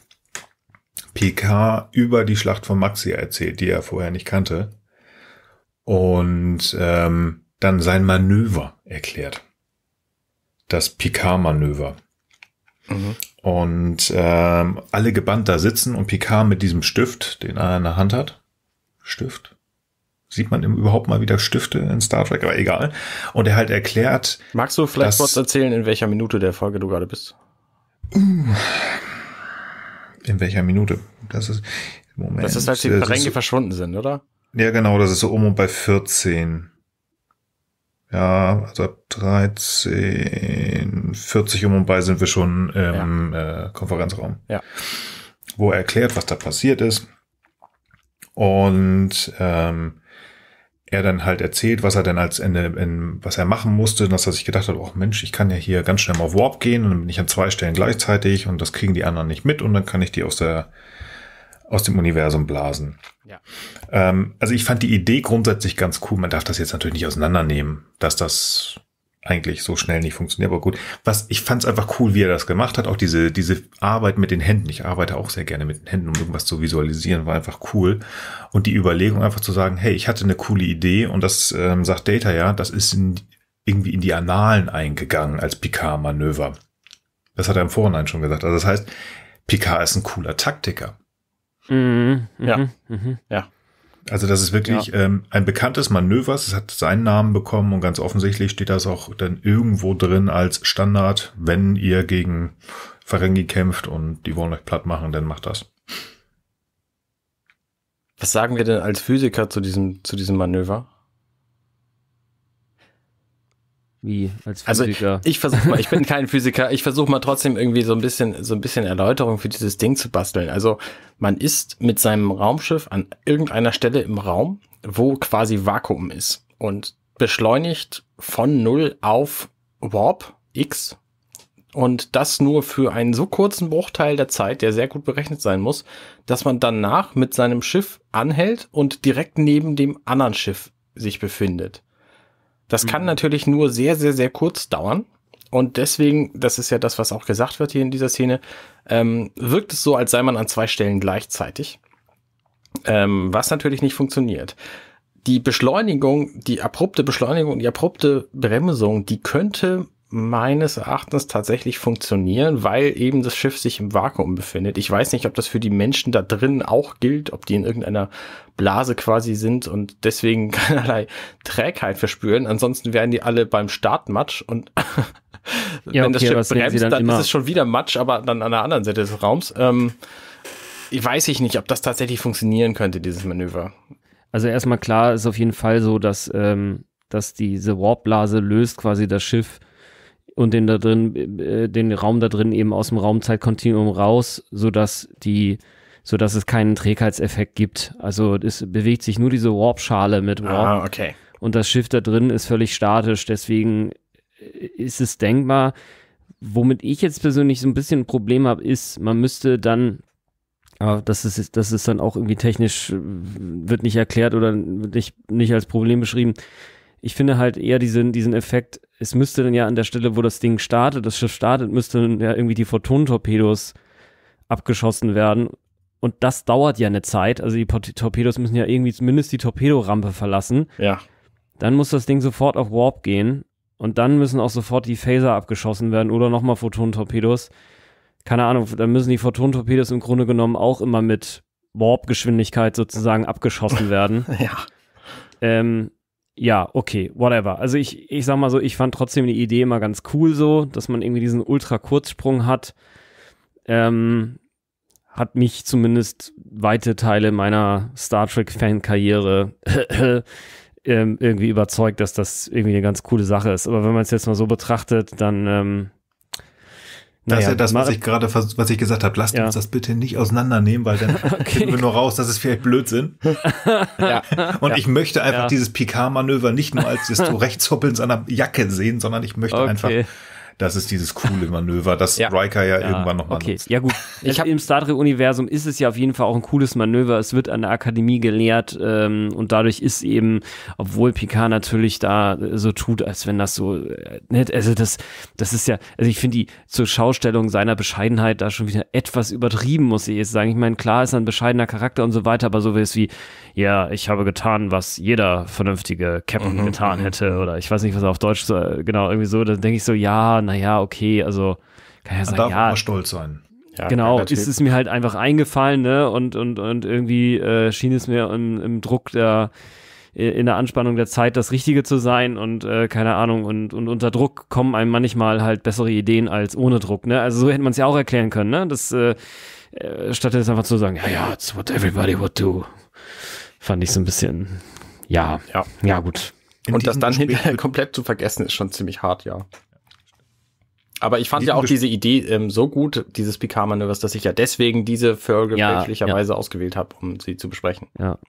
PK über die Schlacht von Maxia erzählt, die er vorher nicht kannte. Und ähm, dann sein Manöver erklärt. Das pk manöver Mhm. Und ähm, alle gebannt da sitzen und PK mit diesem Stift, den er in der Hand hat. Stift? sieht man überhaupt mal wieder Stifte in Star Trek, aber egal. Und er halt erklärt. Magst du vielleicht dass, kurz erzählen, in welcher Minute der Folge du gerade bist? Uh, in welcher Minute? Das ist. Moment. Das ist, als halt die Ferengi äh, verschwunden sind, oder? Ja, genau, das ist so um und bei 14. Ja, also 13, 40 um und bei sind wir schon im ja. äh, Konferenzraum. Ja. Wo er erklärt, was da passiert ist. Und ähm, er dann halt erzählt, was er dann als Ende, in, was er machen musste, dass er sich gedacht hat, oh Mensch, ich kann ja hier ganz schnell mal Warp gehen und dann bin ich an zwei Stellen gleichzeitig und das kriegen die anderen nicht mit und dann kann ich die aus der aus dem Universum blasen. Ja. Ähm, also ich fand die Idee grundsätzlich ganz cool. Man darf das jetzt natürlich nicht auseinandernehmen, dass das eigentlich so schnell nicht funktioniert, aber gut. Was ich fand es einfach cool, wie er das gemacht hat, auch diese diese Arbeit mit den Händen. Ich arbeite auch sehr gerne mit den Händen, um irgendwas zu visualisieren, war einfach cool. Und die Überlegung einfach zu sagen, hey, ich hatte eine coole Idee und das ähm, sagt Data ja, das ist in, irgendwie in die Annalen eingegangen als Picard-Manöver. Das hat er im Vorhinein schon gesagt. Also das heißt, Picard ist ein cooler Taktiker. Mhm, ja. Mhm, mhm ja. Also das ist wirklich ja. ähm, ein bekanntes Manöver. Es hat seinen Namen bekommen und ganz offensichtlich steht das auch dann irgendwo drin als Standard. Wenn ihr gegen Ferengi kämpft und die wollen euch platt machen, dann macht das. Was sagen wir denn als Physiker zu diesem, zu diesem Manöver? wie als also, Physiker? Also ich versuche mal, ich bin kein Physiker, ich versuche mal trotzdem irgendwie so ein bisschen so ein bisschen Erläuterung für dieses Ding zu basteln. Also man ist mit seinem Raumschiff an irgendeiner Stelle im Raum, wo quasi Vakuum ist und beschleunigt von null auf Warp X und das nur für einen so kurzen Bruchteil der Zeit, der sehr gut berechnet sein muss, dass man danach mit seinem Schiff anhält und direkt neben dem anderen Schiff sich befindet. Das mhm. kann natürlich nur sehr, sehr, sehr kurz dauern. Und deswegen, das ist ja das, was auch gesagt wird hier in dieser Szene, ähm, wirkt es so, als sei man an zwei Stellen gleichzeitig. Ähm, was natürlich nicht funktioniert. Die Beschleunigung, die abrupte Beschleunigung, die abrupte Bremsung, die könnte meines Erachtens tatsächlich funktionieren, weil eben das Schiff sich im Vakuum befindet. Ich weiß nicht, ob das für die Menschen da drin auch gilt, ob die in irgendeiner Blase quasi sind und deswegen keinerlei Trägheit verspüren. Ansonsten wären die alle beim Start matsch und ja, wenn okay, das Schiff bremst, dann, dann ist es schon wieder matsch, aber dann an der anderen Seite des Raums. Ähm, ich weiß ich nicht, ob das tatsächlich funktionieren könnte, dieses Manöver. Also erstmal klar ist auf jeden Fall so, dass ähm dass diese Warpblase löst quasi das Schiff und den da drin, äh, den Raum da drin eben aus dem Raumzeitkontinuum raus, sodass die, sodass es keinen Trägheitseffekt gibt. Also es bewegt sich nur diese Warp-Schale mit Warp. Ah, okay. Und das Schiff da drin ist völlig statisch, deswegen äh, ist es denkbar. Womit ich jetzt persönlich so ein bisschen ein Problem habe, ist, man müsste dann aber ah, das ist, das ist dann auch irgendwie technisch, äh, wird nicht erklärt oder nicht, nicht als Problem beschrieben ich finde halt eher diesen, diesen Effekt, es müsste dann ja an der Stelle, wo das Ding startet, das Schiff startet, müsste dann ja irgendwie die Photonentorpedos abgeschossen werden. Und das dauert ja eine Zeit. Also die Torpedos müssen ja irgendwie zumindest die Torpedorampe verlassen. Ja. Dann muss das Ding sofort auf Warp gehen. Und dann müssen auch sofort die Phaser abgeschossen werden oder nochmal Photonentorpedos. Keine Ahnung, dann müssen die Photonentorpedos im Grunde genommen auch immer mit Warp-Geschwindigkeit sozusagen abgeschossen werden. ja. Ähm, ja, okay, whatever. Also ich, ich sag mal so, ich fand trotzdem die Idee immer ganz cool so, dass man irgendwie diesen Ultra-Kurzsprung hat. Ähm, hat mich zumindest weite Teile meiner Star Trek-Fan-Karriere ähm, irgendwie überzeugt, dass das irgendwie eine ganz coole Sache ist. Aber wenn man es jetzt mal so betrachtet, dann ähm, das naja, ist ja das, was ich gerade was ich gesagt habe. Lasst ja. uns das bitte nicht auseinandernehmen, weil dann okay. finden wir nur raus, dass es vielleicht Blödsinn. ja. Und ja. ich möchte einfach ja. dieses Picard-Manöver nicht nur als des Rechtshoppelns an der Jacke sehen, sondern ich möchte okay. einfach das ist dieses coole Manöver, das ja. Riker ja, ja. Ah, irgendwann nochmal okay. nutzt. Ja gut, also ich habe im Star Trek Universum ist es ja auf jeden Fall auch ein cooles Manöver. Es wird an der Akademie gelehrt ähm, und dadurch ist eben, obwohl Picard natürlich da äh, so tut, als wenn das so, äh, nicht, also das, das ist ja, also ich finde die zur Schaustellung seiner Bescheidenheit da schon wieder etwas übertrieben, muss ich jetzt sagen. Ich meine, klar ist er ein bescheidener Charakter und so weiter, aber so wie, ja, ich habe getan, was jeder vernünftige Captain mhm. getan mhm. hätte oder ich weiß nicht, was er auf Deutsch so, äh, genau irgendwie so, dann denke ich so, ja, naja, okay, also kann ja sagen, darf ja, auch mal stolz sein. Ja, genau, ist es mir halt einfach eingefallen, ne? Und, und, und irgendwie äh, schien es mir im, im Druck der, äh, in der Anspannung der Zeit das Richtige zu sein und äh, keine Ahnung und, und unter Druck kommen einem manchmal halt bessere Ideen als ohne Druck. Ne? Also so hätte man es ja auch erklären können. Ne? Das äh, äh, statt jetzt einfach zu sagen, ja ja, it's what everybody would do, fand ich so ein bisschen, ja, ja, ja gut. In und das dann hinterher komplett zu vergessen ist schon ziemlich hart, ja. Aber ich fand ja auch diese Idee ähm, so gut, dieses PK-Manövers, dass ich ja deswegen diese Folge ja, fälschlicherweise ja. ausgewählt habe, um sie zu besprechen. Ja.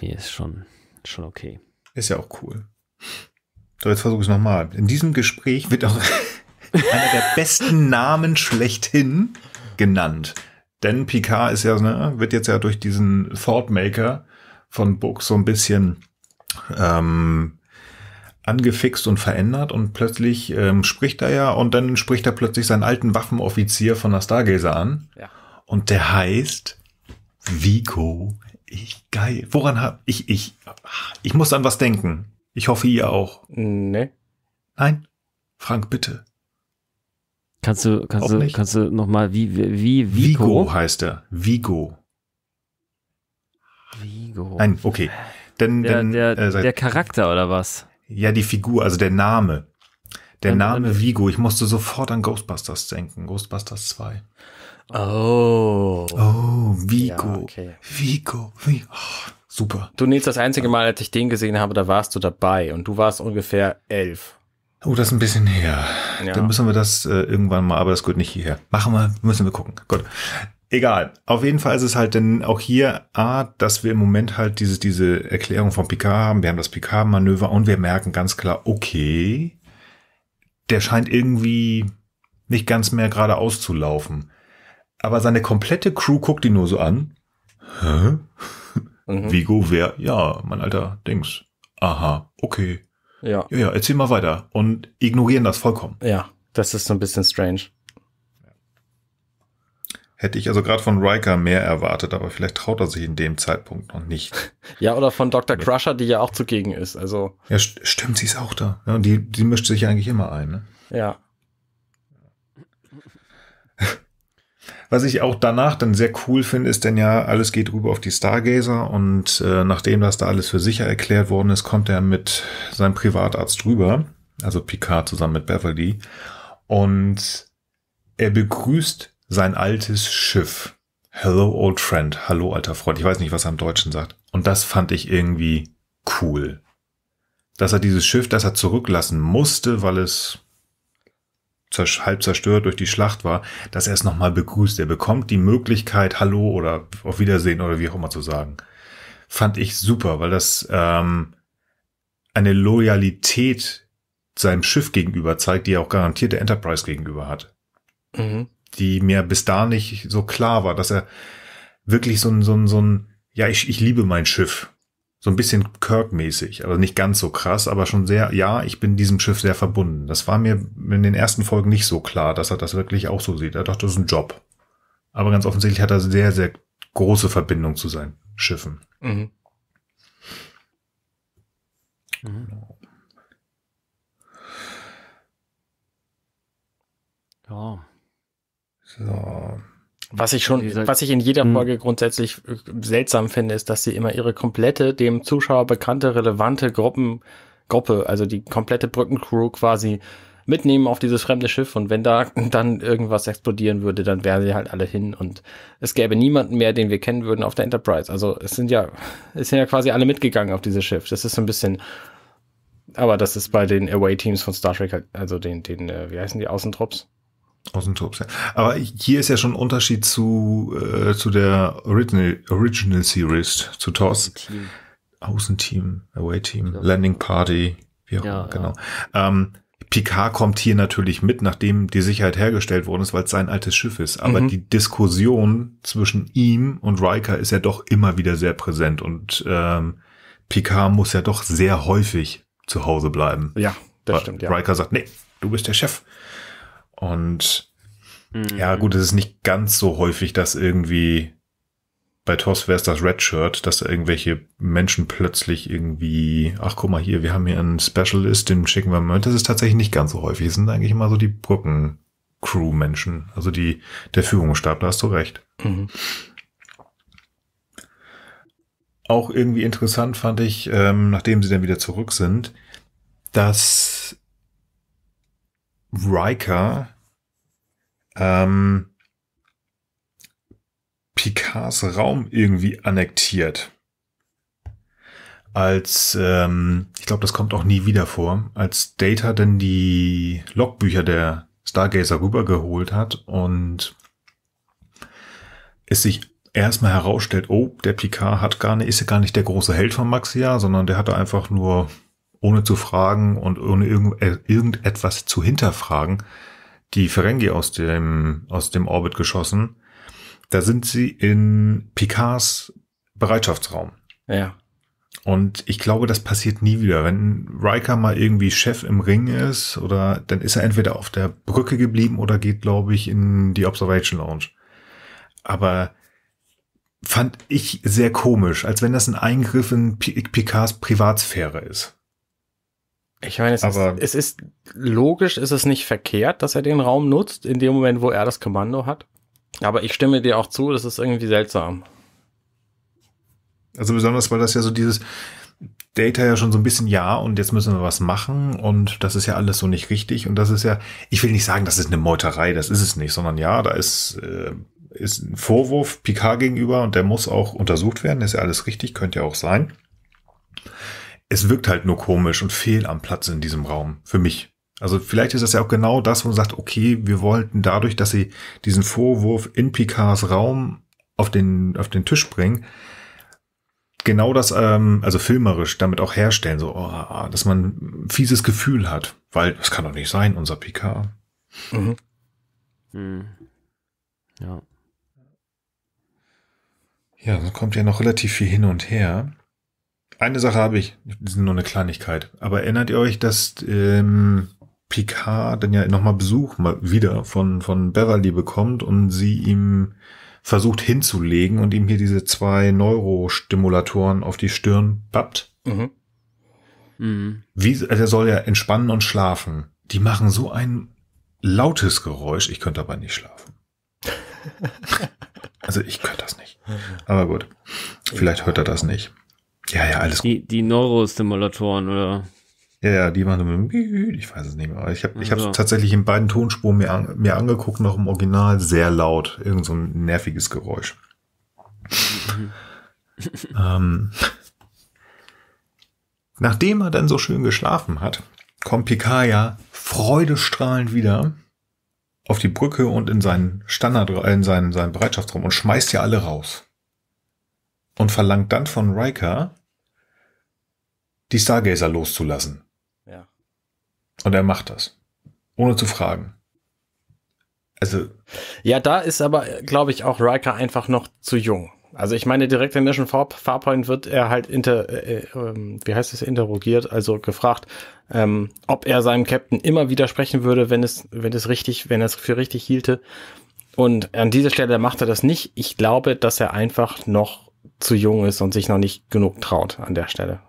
Hier ist schon, schon okay. Ist ja auch cool. So, jetzt versuche ich es nochmal. In diesem Gespräch wird auch einer der besten Namen schlechthin genannt. Denn Picard ist ja, ne, wird jetzt ja durch diesen Thoughtmaker von Book so ein bisschen ähm, angefixt und verändert und plötzlich ähm, spricht er ja und dann spricht er plötzlich seinen alten Waffenoffizier von der Stargazer an. Ja. Und der heißt Vico. Ich geil. Woran hab ich, ich, ich muss an was denken. Ich hoffe, ihr auch. Nee. Nein? Frank, bitte. Kannst du, kannst du, kannst du nochmal, wie, wie, Vico? Vigo heißt er. Vigo. Vigo. Nein, okay. Denn, der, denn, der, äh, der Charakter oder was? Ja, die Figur, also der Name. Der und, Name und, Vigo. Ich musste sofort an Ghostbusters denken. Ghostbusters 2. Oh. Oh, Vigo. Ja, okay. Vigo. Vigo. Oh, super. Du, Nils, das einzige Mal, als ich den gesehen habe, da warst du dabei und du warst ungefähr elf. Oh, das ist ein bisschen her. Ja. Dann müssen wir das äh, irgendwann mal, aber das gehört nicht hierher. Machen wir, müssen wir gucken. Gut. Egal. Auf jeden Fall ist es halt denn auch hier A, dass wir im Moment halt diese, diese Erklärung von Picard haben. Wir haben das Picard-Manöver und wir merken ganz klar, okay, der scheint irgendwie nicht ganz mehr geradeaus zu laufen. Aber seine komplette Crew guckt ihn nur so an. Hä? Mhm. Vigo, wer? Ja, mein alter Dings. Aha, okay. Ja. ja. Ja, erzähl mal weiter. Und ignorieren das vollkommen. Ja, das ist so ein bisschen strange. Hätte ich also gerade von Riker mehr erwartet, aber vielleicht traut er sich in dem Zeitpunkt noch nicht. Ja, oder von Dr. Crusher, die ja auch zugegen ist. Also ja, st stimmt, sie ist auch da. Ja, und die, die mischt sich eigentlich immer ein. Ne? Ja. Was ich auch danach dann sehr cool finde, ist denn ja, alles geht rüber auf die Stargazer und äh, nachdem das da alles für sicher erklärt worden ist, kommt er mit seinem Privatarzt rüber, also Picard zusammen mit Beverly und er begrüßt sein altes Schiff. Hello, old friend. Hallo, alter Freund. Ich weiß nicht, was er im Deutschen sagt. Und das fand ich irgendwie cool. Dass er dieses Schiff, das er zurücklassen musste, weil es halb zerstört durch die Schlacht war, dass er es nochmal begrüßt. Er bekommt die Möglichkeit, Hallo oder auf Wiedersehen oder wie auch immer zu sagen. Fand ich super, weil das ähm, eine Loyalität seinem Schiff gegenüber zeigt, die er auch garantiert der Enterprise gegenüber hat. Mhm die mir bis da nicht so klar war, dass er wirklich so ein, so ein, so ein ja, ich, ich liebe mein Schiff. So ein bisschen Kirk-mäßig, aber nicht ganz so krass, aber schon sehr, ja, ich bin diesem Schiff sehr verbunden. Das war mir in den ersten Folgen nicht so klar, dass er das wirklich auch so sieht. Er dachte, das ist ein Job. Aber ganz offensichtlich hat er sehr, sehr große Verbindung zu seinen Schiffen. Mhm. Mhm. Ja. So. Was ich schon, was ich in jeder hm. Folge grundsätzlich äh, seltsam finde, ist, dass sie immer ihre komplette, dem Zuschauer bekannte, relevante Gruppen, Gruppe, also die komplette Brückencrew quasi mitnehmen auf dieses fremde Schiff und wenn da dann irgendwas explodieren würde, dann wären sie halt alle hin und es gäbe niemanden mehr, den wir kennen würden auf der Enterprise. Also es sind ja, es sind ja quasi alle mitgegangen auf dieses Schiff. Das ist so ein bisschen, aber das ist bei den Away-Teams von Star Trek halt, also den, den, äh, wie heißen die Außentrupps? Außentrupp, ja. Aber hier ist ja schon ein Unterschied zu, äh, zu der Original, Original Series, zu TOS. Außenteam, Außenteam Away-Team, Landing Party, wie auch ja, genau. Ja. Ähm, Picard kommt hier natürlich mit, nachdem die Sicherheit hergestellt worden ist, weil es sein altes Schiff ist. Aber mhm. die Diskussion zwischen ihm und Riker ist ja doch immer wieder sehr präsent und ähm, Picard muss ja doch sehr häufig zu Hause bleiben. Ja, das weil stimmt. Ja. Riker sagt, nee, du bist der Chef. Und mhm. ja, gut, es ist nicht ganz so häufig, dass irgendwie bei TOS wäre es das Red Shirt, dass da irgendwelche Menschen plötzlich irgendwie, ach guck mal hier, wir haben hier einen Specialist, den schicken wir mal. Das ist tatsächlich nicht ganz so häufig. Es sind eigentlich immer so die Brücken-Crew-Menschen, also die, der Führungsstab, da hast du recht. Mhm. Auch irgendwie interessant fand ich, ähm, nachdem sie dann wieder zurück sind, dass Riker ähm, Picards Raum irgendwie annektiert. Als, ähm, ich glaube, das kommt auch nie wieder vor, als Data denn die Logbücher der Stargazer rübergeholt hat und es sich erstmal herausstellt, oh, der Picard hat gar nicht, ist ja gar nicht der große Held von Maxia, sondern der hatte einfach nur ohne zu fragen und ohne irgend, äh, irgendetwas zu hinterfragen, die Ferengi aus dem, aus dem Orbit geschossen. Da sind sie in Picards Bereitschaftsraum. Ja. Und ich glaube, das passiert nie wieder. Wenn Riker mal irgendwie Chef im Ring ist oder dann ist er entweder auf der Brücke geblieben oder geht, glaube ich, in die Observation Lounge. Aber fand ich sehr komisch, als wenn das ein Eingriff in Picards Privatsphäre ist. Ich meine, es, Aber ist, es ist logisch, ist es nicht verkehrt, dass er den Raum nutzt, in dem Moment, wo er das Kommando hat. Aber ich stimme dir auch zu, das ist irgendwie seltsam. Also besonders, weil das ja so dieses Data ja schon so ein bisschen ja und jetzt müssen wir was machen und das ist ja alles so nicht richtig und das ist ja, ich will nicht sagen, das ist eine Meuterei, das ist es nicht, sondern ja, da ist, äh, ist ein Vorwurf Picard gegenüber und der muss auch untersucht werden, ist ja alles richtig, könnte ja auch sein es wirkt halt nur komisch und fehl am Platz in diesem Raum. Für mich. Also vielleicht ist das ja auch genau das, wo man sagt, okay, wir wollten dadurch, dass sie diesen Vorwurf in Picards Raum auf den, auf den Tisch bringen, genau das, ähm, also filmerisch damit auch herstellen, so, oh, ah, dass man ein fieses Gefühl hat, weil das kann doch nicht sein, unser Picard. Mhm. Hm. Ja. Ja, dann kommt ja noch relativ viel hin und her. Eine Sache habe ich, das ist nur eine Kleinigkeit. Aber erinnert ihr euch, dass ähm, Picard dann ja nochmal Besuch mal wieder von, von Beverly bekommt und sie ihm versucht hinzulegen und ihm hier diese zwei Neurostimulatoren auf die Stirn pappt? Mhm. Mhm. Wie, also er soll ja entspannen und schlafen. Die machen so ein lautes Geräusch, ich könnte aber nicht schlafen. also ich könnte das nicht. Aber gut, vielleicht hört er das nicht. Ja, ja, alles die, gut. Die Neurostimulatoren, oder? Ja, ja, die waren so, ich weiß es nicht mehr. Ich habe ich also. tatsächlich in beiden Tonspuren mir, an, mir angeguckt, noch im Original, sehr laut. Irgend so ein nerviges Geräusch. Mhm. ähm, nachdem er dann so schön geschlafen hat, kommt Picard freudestrahlend wieder auf die Brücke und in seinen Standard, äh, in seinen, seinen Bereitschaftsraum und schmeißt ja alle raus und verlangt dann von Riker, die Stargazer loszulassen. Ja. Und er macht das. Ohne zu fragen. Also. Ja, da ist aber, glaube ich, auch Riker einfach noch zu jung. Also ich meine, direkt in Mission Farpoint wird er halt inter, äh, äh, wie heißt es, interrogiert, also gefragt, ähm, ob er seinem Captain immer widersprechen würde, wenn es, wenn es richtig, wenn er es für richtig hielte. Und an dieser Stelle macht er das nicht. Ich glaube, dass er einfach noch zu jung ist und sich noch nicht genug traut an der Stelle.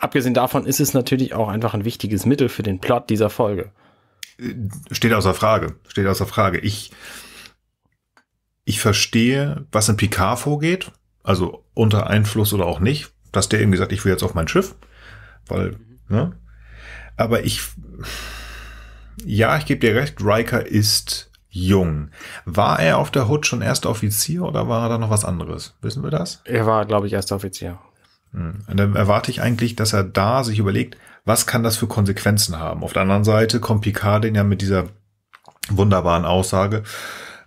Abgesehen davon ist es natürlich auch einfach ein wichtiges Mittel für den Plot dieser Folge. Äh, steht außer Frage. Steht außer Frage. Ich, ich verstehe, was in Picard vorgeht, also unter Einfluss oder auch nicht, dass der eben gesagt, ich will jetzt auf mein Schiff, weil, ne? Aber ich, ja, ich gebe dir recht, Riker ist jung. War er auf der Hut schon erster Offizier oder war er da noch was anderes? Wissen wir das? Er war, glaube ich, erster Offizier. Hm. Und dann erwarte ich eigentlich, dass er da sich überlegt, was kann das für Konsequenzen haben? Auf der anderen Seite kommt Picard ja mit dieser wunderbaren Aussage,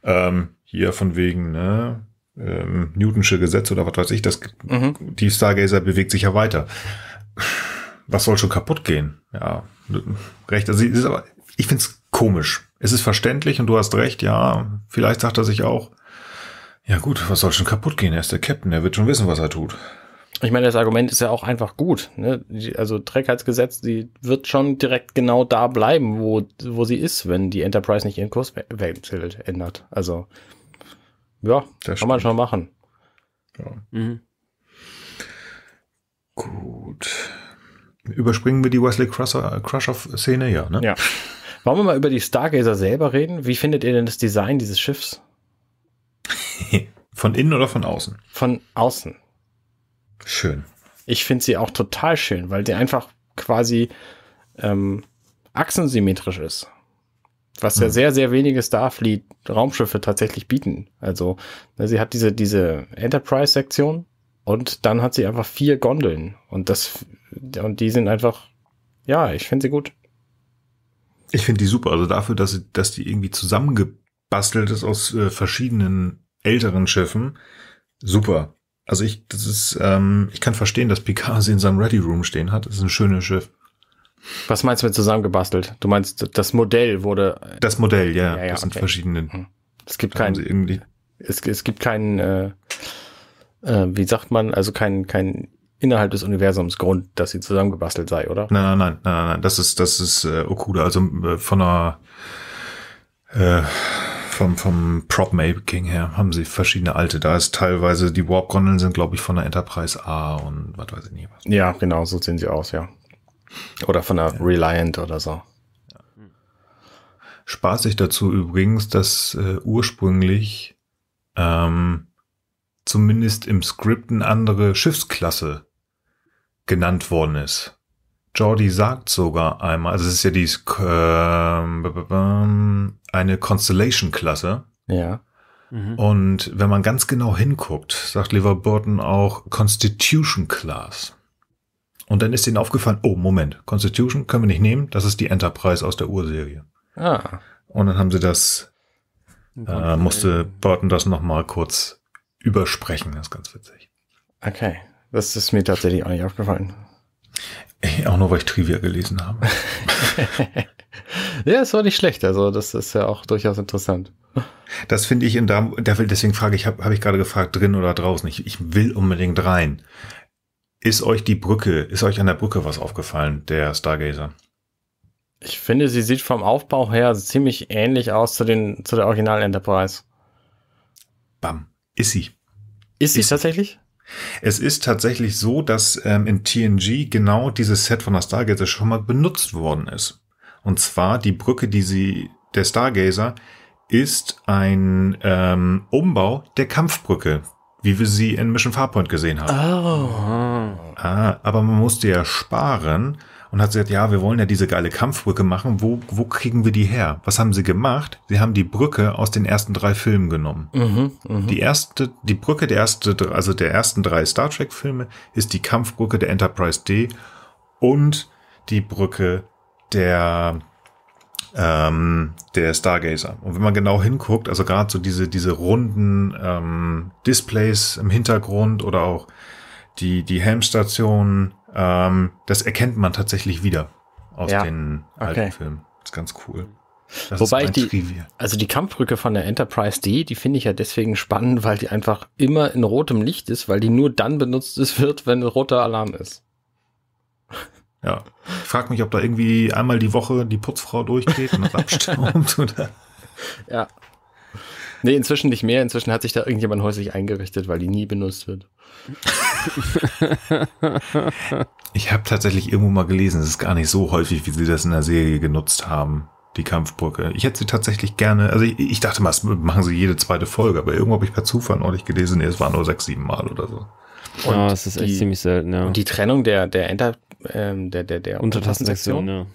ähm, hier von wegen, ne, ähm, Newtonsche Gesetze oder was weiß ich, das, mhm. die Stargazer bewegt sich ja weiter. Was soll schon kaputt gehen? Ja, recht. Also, aber, ich find's komisch es ist verständlich und du hast recht, ja, vielleicht sagt er sich auch, ja gut, was soll schon kaputt gehen? Er ist der Captain, er wird schon wissen, was er tut. Ich meine, das Argument ist ja auch einfach gut. Ne? Also Trägheitsgesetz, die wird schon direkt genau da bleiben, wo, wo sie ist, wenn die Enterprise nicht ihren Kurs ändert. Also ja, das kann man schon machen. Ja. Mhm. Gut. Überspringen wir die Wesley Crusher-Szene, Crusher ja, ne? Ja. Wollen wir mal über die Stargazer selber reden? Wie findet ihr denn das Design dieses Schiffs? von innen oder von außen? Von außen. Schön. Ich finde sie auch total schön, weil sie einfach quasi ähm, achsensymmetrisch ist. Was ja mhm. sehr, sehr wenige Starfleet-Raumschiffe tatsächlich bieten. Also, ne, sie hat diese, diese Enterprise-Sektion und dann hat sie einfach vier Gondeln. Und das, und die sind einfach, ja, ich finde sie gut. Ich finde die super. Also dafür, dass, dass die irgendwie zusammengebastelt ist aus äh, verschiedenen älteren Schiffen. Super. Also ich, das ist, ähm, ich kann verstehen, dass Picard sie in seinem Ready Room stehen hat. Das ist ein schönes Schiff. Was meinst du mit zusammengebastelt? Du meinst, das Modell wurde. Das Modell, ja. ja, ja das sind okay. verschiedene. Hm. Es gibt keinen. Irgendwie es, es gibt keinen, äh, äh, wie sagt man, also keinen, keinen innerhalb des Universums Grund, dass sie zusammengebastelt sei, oder? Nein, nein, nein, nein, nein. Das ist, das ist äh, Okuda, also äh, von einer äh, vom, vom Prop-Making her haben sie verschiedene alte. Da ist teilweise, die Warp-Gondeln sind, glaube ich, von der Enterprise A und was weiß ich nicht was. Ja, genau, so sehen sie aus, ja. Oder von der ja. Reliant oder so. Spaßig dazu übrigens, dass äh, ursprünglich ähm, zumindest im Skript eine andere Schiffsklasse genannt worden ist. Jordi sagt sogar einmal, also es ist ja die äh, eine Constellation-Klasse. Ja. Mhm. Und wenn man ganz genau hinguckt, sagt Lever Burton auch Constitution Class. Und dann ist ihnen aufgefallen, oh Moment, Constitution können wir nicht nehmen, das ist die Enterprise aus der Urserie. Ah. Und dann haben sie das, äh, musste Burton das nochmal kurz übersprechen, das ist ganz witzig. Okay. Das ist mir tatsächlich auch nicht aufgefallen. Ey, auch nur, weil ich Trivia gelesen habe. ja, es war nicht schlecht. Also, das ist ja auch durchaus interessant. Das finde ich in da, deswegen frage ich, habe hab ich gerade gefragt, drin oder draußen? Ich, ich will unbedingt rein. Ist euch die Brücke, ist euch an der Brücke was aufgefallen, der Stargazer? Ich finde, sie sieht vom Aufbau her ziemlich ähnlich aus zu, den, zu der Original Enterprise. Bam. Ist sie. Ist, ist sie tatsächlich? Es ist tatsächlich so, dass ähm, in TNG genau dieses Set von der Stargazer schon mal benutzt worden ist. Und zwar die Brücke, die sie der Stargazer ist ein ähm, Umbau der Kampfbrücke, wie wir sie in Mission Farpoint gesehen haben. Oh. Ah, aber man musste ja sparen und hat gesagt, ja, wir wollen ja diese geile Kampfbrücke machen. Wo, wo kriegen wir die her? Was haben sie gemacht? Sie haben die Brücke aus den ersten drei Filmen genommen. Mhm, mh. Die erste, die Brücke der erste, also der ersten drei Star Trek Filme ist die Kampfbrücke der Enterprise D und die Brücke der ähm, der Stargazer. Und wenn man genau hinguckt, also gerade so diese, diese runden ähm, Displays im Hintergrund oder auch die, die Helmstationen, ähm, das erkennt man tatsächlich wieder aus ja. den alten okay. Filmen. Das ist ganz cool. Das Wobei ich die, Trivial. also die Kampfbrücke von der Enterprise D, die finde ich ja deswegen spannend, weil die einfach immer in rotem Licht ist, weil die nur dann benutzt wird, wenn ein roter Alarm ist. Ja. Ich frage mich, ob da irgendwie einmal die Woche die Putzfrau durchgeht und das abstürmt oder. Ja. Nee, inzwischen nicht mehr. Inzwischen hat sich da irgendjemand häuslich eingerichtet, weil die nie benutzt wird. ich habe tatsächlich irgendwo mal gelesen, es ist gar nicht so häufig, wie sie das in der Serie genutzt haben, die Kampfbrücke. Ich hätte sie tatsächlich gerne, also ich, ich dachte mal, das machen sie jede zweite Folge, aber irgendwo habe ich per Zufall neulich gelesen, nee, es war nur sechs, sieben Mal oder so. Und oh, es ist echt ziemlich selten, ja. Und die Trennung der, der, Enter, ähm, der, der, der Untertassensektion, Untertassensektion ja.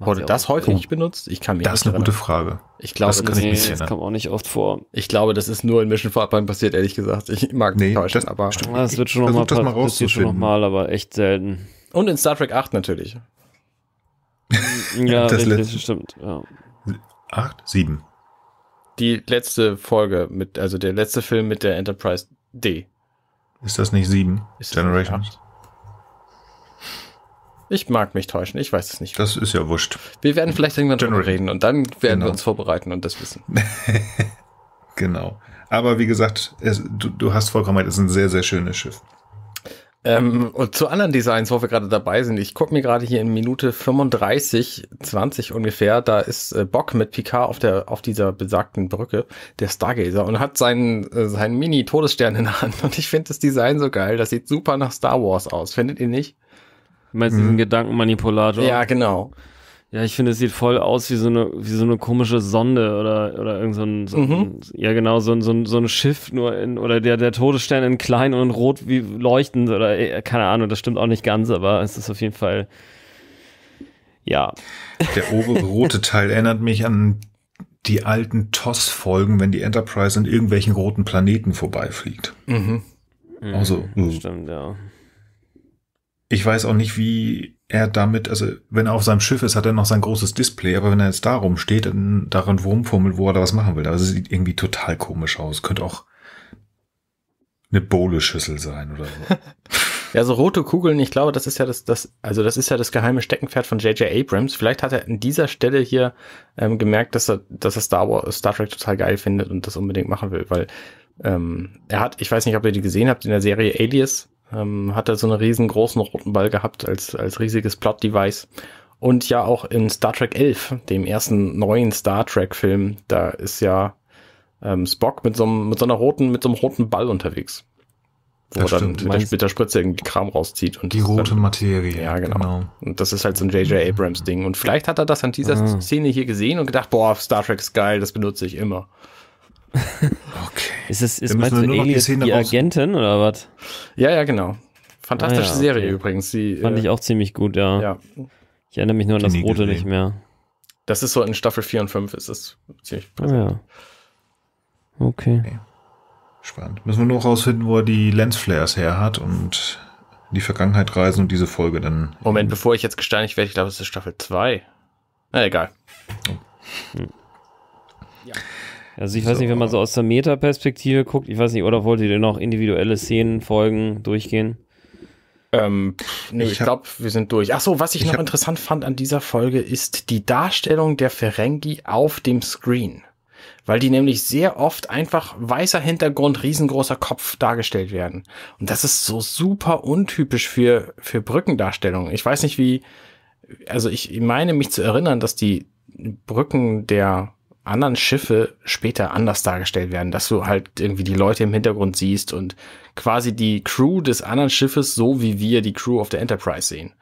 Wurde das häufig oh. benutzt? Ich kann mich Das ist eine gute Frage. Ich glaube, das, kann das, ich nee, das kam auch nicht oft vor. Ich glaube, das ist nur in Mission Fahrplan passiert, ehrlich gesagt. Ich mag nee, täuschen, das, aber stimmt. das wird schon nochmal das mal passiert schon noch mal, aber echt selten. Und in Star Trek 8 natürlich. ja, das richtig, letzte. stimmt. Ja. Acht, sieben. Die letzte Folge mit, also der letzte Film mit der Enterprise D. Ist das nicht 7? Ist Generations? Ich mag mich täuschen, ich weiß es nicht. Das ist ja wurscht. Wir werden vielleicht irgendwann General. drüber reden und dann werden genau. wir uns vorbereiten und das wissen. genau. Aber wie gesagt, es, du, du, hast vollkommen recht, es ist ein sehr, sehr schönes Schiff. Ähm, und zu anderen Designs, wo wir gerade dabei sind. Ich gucke mir gerade hier in Minute 35, 20 ungefähr, da ist äh, Bock mit Picard auf, der, auf dieser besagten Brücke, der Stargazer, und hat seinen, äh, seinen Mini-Todesstern in der Hand. Und ich finde das Design so geil. Das sieht super nach Star Wars aus. Findet ihr nicht? Du meinst mhm. diesen Gedankenmanipulator? Ja, genau. Ja, ich finde, es sieht voll aus wie so eine, wie so eine komische Sonde oder, oder irgend so ein, so mhm. ein ja genau, so ein, so ein, so ein Schiff nur in, oder der, der Todesstern in klein und rot wie leuchtend oder äh, keine Ahnung, das stimmt auch nicht ganz, aber es ist auf jeden Fall, ja. Der obere rote Teil erinnert mich an die alten TOS-Folgen, wenn die Enterprise an irgendwelchen roten Planeten vorbeifliegt. Mhm. mhm. Also, mhm, stimmt, ja ich weiß auch nicht, wie er damit, also wenn er auf seinem Schiff ist, hat er noch sein großes Display, aber wenn er jetzt da rumsteht, dann darin rumfummelt, wo er da was machen will. Also sieht irgendwie total komisch aus. Könnte auch eine Bohle-Schüssel sein oder so. ja, so rote Kugeln, ich glaube, das ist ja das, das, also das ist ja das geheime Steckenpferd von J.J. Abrams. Vielleicht hat er an dieser Stelle hier ähm, gemerkt, dass er, dass er Star Wars, Star Trek total geil findet und das unbedingt machen will, weil ähm, er hat, ich weiß nicht, ob ihr die gesehen habt, in der Serie Alias ähm, hat er so einen riesengroßen roten Ball gehabt als, als riesiges Plot-Device. Und ja auch in Star Trek 11, dem ersten neuen Star Trek-Film, da ist ja ähm, Spock mit so, einem, mit so einer roten, mit so einem roten Ball unterwegs. Wo er dann stimmt. mit der Spritze irgendwie Kram rauszieht. und Die rote dann, Materie. Ja, genau. genau. Und das ist halt so ein J.J. Mhm. Abrams-Ding. Und vielleicht hat er das an dieser ah. Szene hier gesehen und gedacht, boah, Star Trek ist geil, das benutze ich immer. Okay. Ist es ist meinst du nur Alias die, die Agentin oder was? Ja, ja, genau. Fantastische ah, ja, okay. Serie übrigens. Die, Fand äh, ich auch ziemlich gut, ja. ja. Ich erinnere mich nur an das Rote nicht mehr. Das ist so in Staffel 4 und 5 ist es ziemlich präsent. Ah, ja. okay. okay. Spannend. Müssen wir nur rausfinden, wo er die Lensflares her hat und in die Vergangenheit reisen und diese Folge dann. Moment, bevor ich jetzt gesteinigt werde, ich glaube, es ist Staffel 2. Na egal. Oh. Hm. Ja. Also ich weiß nicht, wenn man so aus der Metaperspektive guckt, ich weiß nicht, oder wollt ihr noch individuelle Szenen, Folgen durchgehen? Ähm, nee, ich, ich glaube, wir sind durch. Ach so, was ich, ich noch interessant fand an dieser Folge ist die Darstellung der Ferengi auf dem Screen. Weil die nämlich sehr oft einfach weißer Hintergrund, riesengroßer Kopf dargestellt werden. Und das ist so super untypisch für, für Brückendarstellungen. Ich weiß nicht wie, also ich meine mich zu erinnern, dass die Brücken der anderen Schiffe später anders dargestellt werden, dass du halt irgendwie die Leute im Hintergrund siehst und quasi die Crew des anderen Schiffes so wie wir die Crew auf der Enterprise sehen.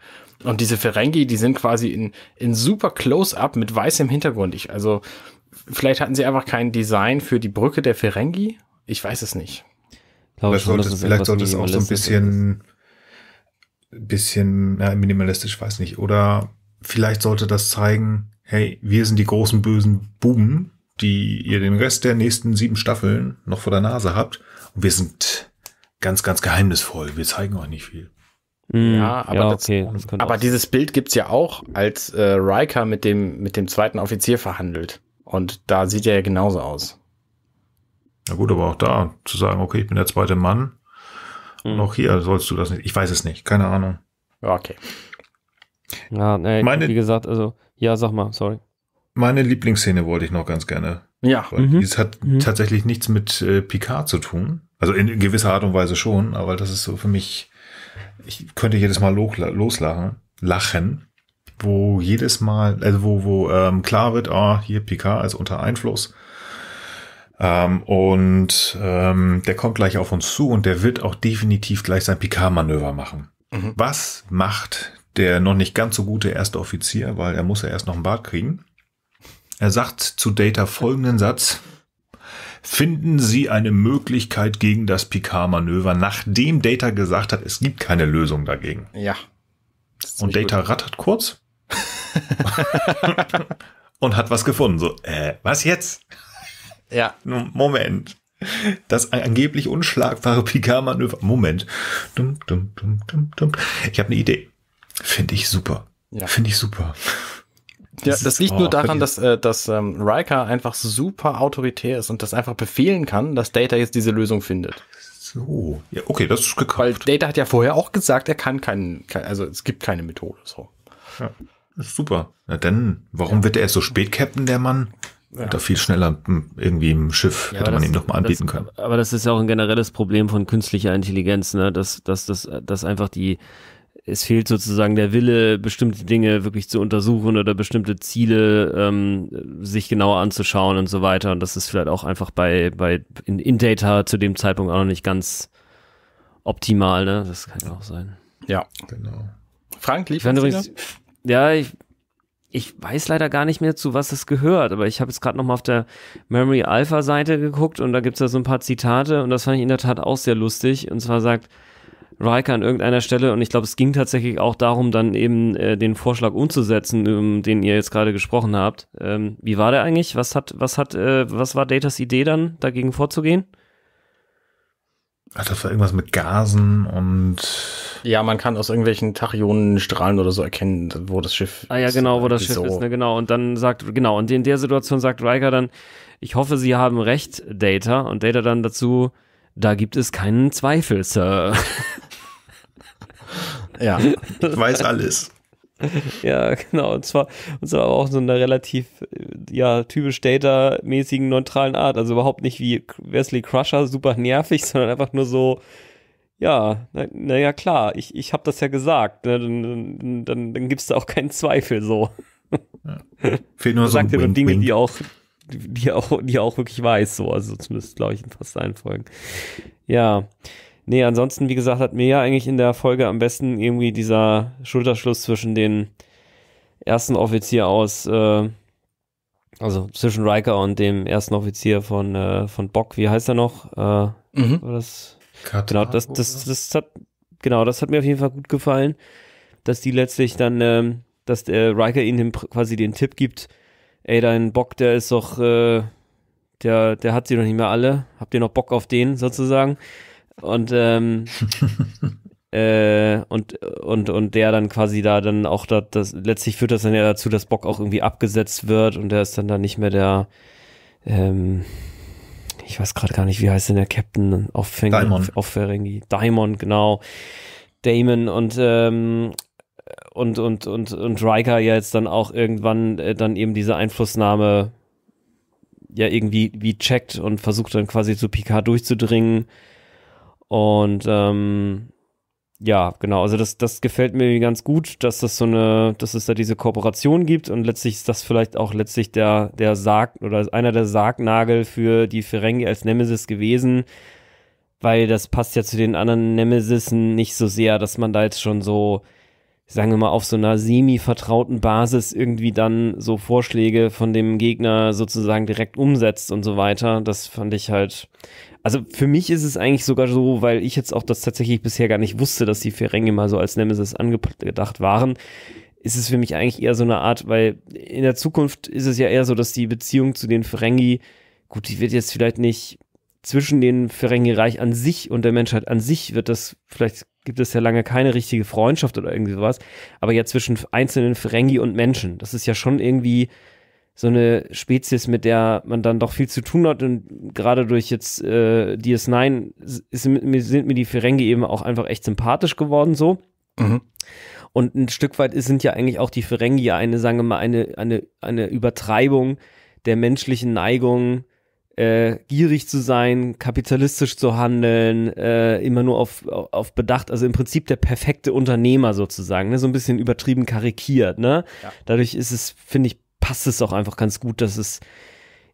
Und diese Ferengi, die sind quasi in, in super Close-up mit weißem Hintergrund. Ich, also vielleicht hatten sie einfach kein Design für die Brücke der Ferengi. Ich weiß es nicht. Glaube schon, sollte, vielleicht sollte es auch so ein bisschen, bisschen ja, minimalistisch, weiß nicht. Oder vielleicht sollte das zeigen, hey, wir sind die großen bösen Buben, die ihr den Rest der nächsten sieben Staffeln noch vor der Nase habt. Und wir sind ganz, ganz geheimnisvoll. Wir zeigen euch nicht viel. Hm, ja, aber, ja, okay. das, das aber dieses Bild gibt's ja auch, als äh, Riker mit dem, mit dem zweiten Offizier verhandelt. Und da sieht er ja genauso aus. Na gut, aber auch da zu sagen, okay, ich bin der zweite Mann. Mhm. Und auch hier sollst du das nicht. Ich weiß es nicht, keine Ahnung. Okay. Ja, nee, meine, wie gesagt, also, ja, sag mal, sorry. Meine Lieblingsszene wollte ich noch ganz gerne. Ja. Mhm. Es hat mhm. tatsächlich nichts mit äh, Picard zu tun. Also in gewisser Art und Weise schon, aber das ist so für mich, ich könnte jedes Mal lo loslachen, lachen, wo jedes Mal, also wo, wo ähm, klar wird, ah, hier Picard ist unter Einfluss. Ähm, und ähm, der kommt gleich auf uns zu und der wird auch definitiv gleich sein Picard-Manöver machen. Mhm. Was macht der noch nicht ganz so gute erste Offizier, weil er muss ja erst noch einen Bart kriegen. Er sagt zu Data folgenden Satz. Finden Sie eine Möglichkeit gegen das Picard-Manöver, nachdem Data gesagt hat, es gibt keine Lösung dagegen. Ja. Und Data gut. rattert kurz und hat was gefunden. So, äh, was jetzt? Ja. Moment. Das angeblich unschlagbare Picard-Manöver. Moment. Dum, dum, dum, dum, dum. Ich habe eine Idee. Finde ich super. Ja. Finde ich super. Ja, das, das liegt nur daran, dass, äh, dass ähm, Riker einfach super autoritär ist und das einfach befehlen kann, dass Data jetzt diese Lösung findet. So, ja, okay, das ist gekauft. Weil Data hat ja vorher auch gesagt, er kann keinen, kein, also es gibt keine Methode. So. Ja, ist super. Na denn, warum ja. wird er erst so spät Captain, der Mann? Ja. Da viel schneller hm, irgendwie im Schiff ja, hätte man das, ihm doch mal anbieten das, können. Aber das ist ja auch ein generelles Problem von künstlicher Intelligenz, ne? dass, dass, dass, dass einfach die es fehlt sozusagen der Wille, bestimmte Dinge wirklich zu untersuchen oder bestimmte Ziele ähm, sich genauer anzuschauen und so weiter. Und das ist vielleicht auch einfach bei, bei in, in Data zu dem Zeitpunkt auch noch nicht ganz optimal, ne? Das kann ja auch sein. Ja, genau. Frank, ich übrigens, Ja, ich, ich weiß leider gar nicht mehr, zu was es gehört, aber ich habe jetzt gerade nochmal auf der Memory Alpha Seite geguckt und da gibt es da so ein paar Zitate und das fand ich in der Tat auch sehr lustig. Und zwar sagt, Riker an irgendeiner Stelle und ich glaube, es ging tatsächlich auch darum, dann eben äh, den Vorschlag umzusetzen, um ähm, den ihr jetzt gerade gesprochen habt. Ähm, wie war der eigentlich? Was hat, was hat, äh, was war Datas Idee dann, dagegen vorzugehen? Ach, das war irgendwas mit Gasen und. Ja, man kann aus irgendwelchen Tachyonenstrahlen oder so erkennen, wo das Schiff. ist. Ah ja, genau, wo äh, das Schiff so. ist, ne, genau. Und dann sagt, genau, und in der Situation sagt Riker dann, ich hoffe, Sie haben recht, Data. Und Data dann dazu, da gibt es keinen Zweifel, Sir. Ja, ich weiß alles. Ja, genau. Und zwar, und zwar auch so einer relativ, ja, typisch Data-mäßigen, neutralen Art. Also überhaupt nicht wie Wesley Crusher, super nervig, sondern einfach nur so, ja, naja, na klar, ich, ich habe das ja gesagt. Ne? Dann, dann, dann, dann gibt es da auch keinen Zweifel so. Ja. Fehlt nur so sagt ein Wink, Dinge, Wink. die auch die auch, die auch wirklich weiß, so, also zumindest glaube ich in fast allen Folgen. Ja. Nee, ansonsten, wie gesagt, hat mir ja eigentlich in der Folge am besten irgendwie dieser Schulterschluss zwischen den ersten Offizier aus, äh, also zwischen Riker und dem ersten Offizier von, äh, von Bock, wie heißt er noch? Äh, mhm. das, genau, das, das, das hat, genau, das hat mir auf jeden Fall gut gefallen, dass die letztlich dann, ähm, dass der Riker ihnen quasi den Tipp gibt, ey, dein Bock, der ist doch, äh, der, der hat sie doch nicht mehr alle. Habt ihr noch Bock auf den sozusagen? Und, ähm, äh, und, und, und der dann quasi da dann auch da, das, letztlich führt das dann ja dazu, dass Bock auch irgendwie abgesetzt wird und der ist dann da nicht mehr der, ähm, ich weiß gerade gar nicht, wie heißt denn der Captain auf Fing Daimon. Diamond, genau. Damon und ähm, und, und, und, und Riker ja jetzt dann auch irgendwann äh, dann eben diese Einflussnahme ja irgendwie wie checkt und versucht dann quasi zu Picard durchzudringen. Und ähm, ja, genau, also das, das gefällt mir ganz gut, dass das so eine, dass es da diese Kooperation gibt und letztlich ist das vielleicht auch letztlich der, der Sarg oder einer der Sargnagel für die Ferengi als Nemesis gewesen, weil das passt ja zu den anderen Nemesissen nicht so sehr, dass man da jetzt schon so sagen wir mal, auf so einer semi-vertrauten Basis irgendwie dann so Vorschläge von dem Gegner sozusagen direkt umsetzt und so weiter. Das fand ich halt. Also für mich ist es eigentlich sogar so, weil ich jetzt auch das tatsächlich bisher gar nicht wusste, dass die Ferengi mal so als Nemesis angedacht waren, ist es für mich eigentlich eher so eine Art, weil in der Zukunft ist es ja eher so, dass die Beziehung zu den Ferengi, gut, die wird jetzt vielleicht nicht zwischen den Ferengi-Reich an sich und der Menschheit an sich wird das, vielleicht gibt es ja lange keine richtige Freundschaft oder irgendwie sowas, aber ja zwischen einzelnen Ferengi und Menschen. Das ist ja schon irgendwie so eine Spezies, mit der man dann doch viel zu tun hat und gerade durch jetzt äh, DS9 ist, sind mir die Ferengi eben auch einfach echt sympathisch geworden so. Mhm. Und ein Stück weit sind ja eigentlich auch die Ferengi eine, sagen wir mal, eine, eine, eine Übertreibung der menschlichen Neigung äh, gierig zu sein, kapitalistisch zu handeln, äh, immer nur auf, auf Bedacht, also im Prinzip der perfekte Unternehmer sozusagen, ne? so ein bisschen übertrieben karikiert. Ne? Ja. Dadurch ist es, finde ich, passt es auch einfach ganz gut, dass es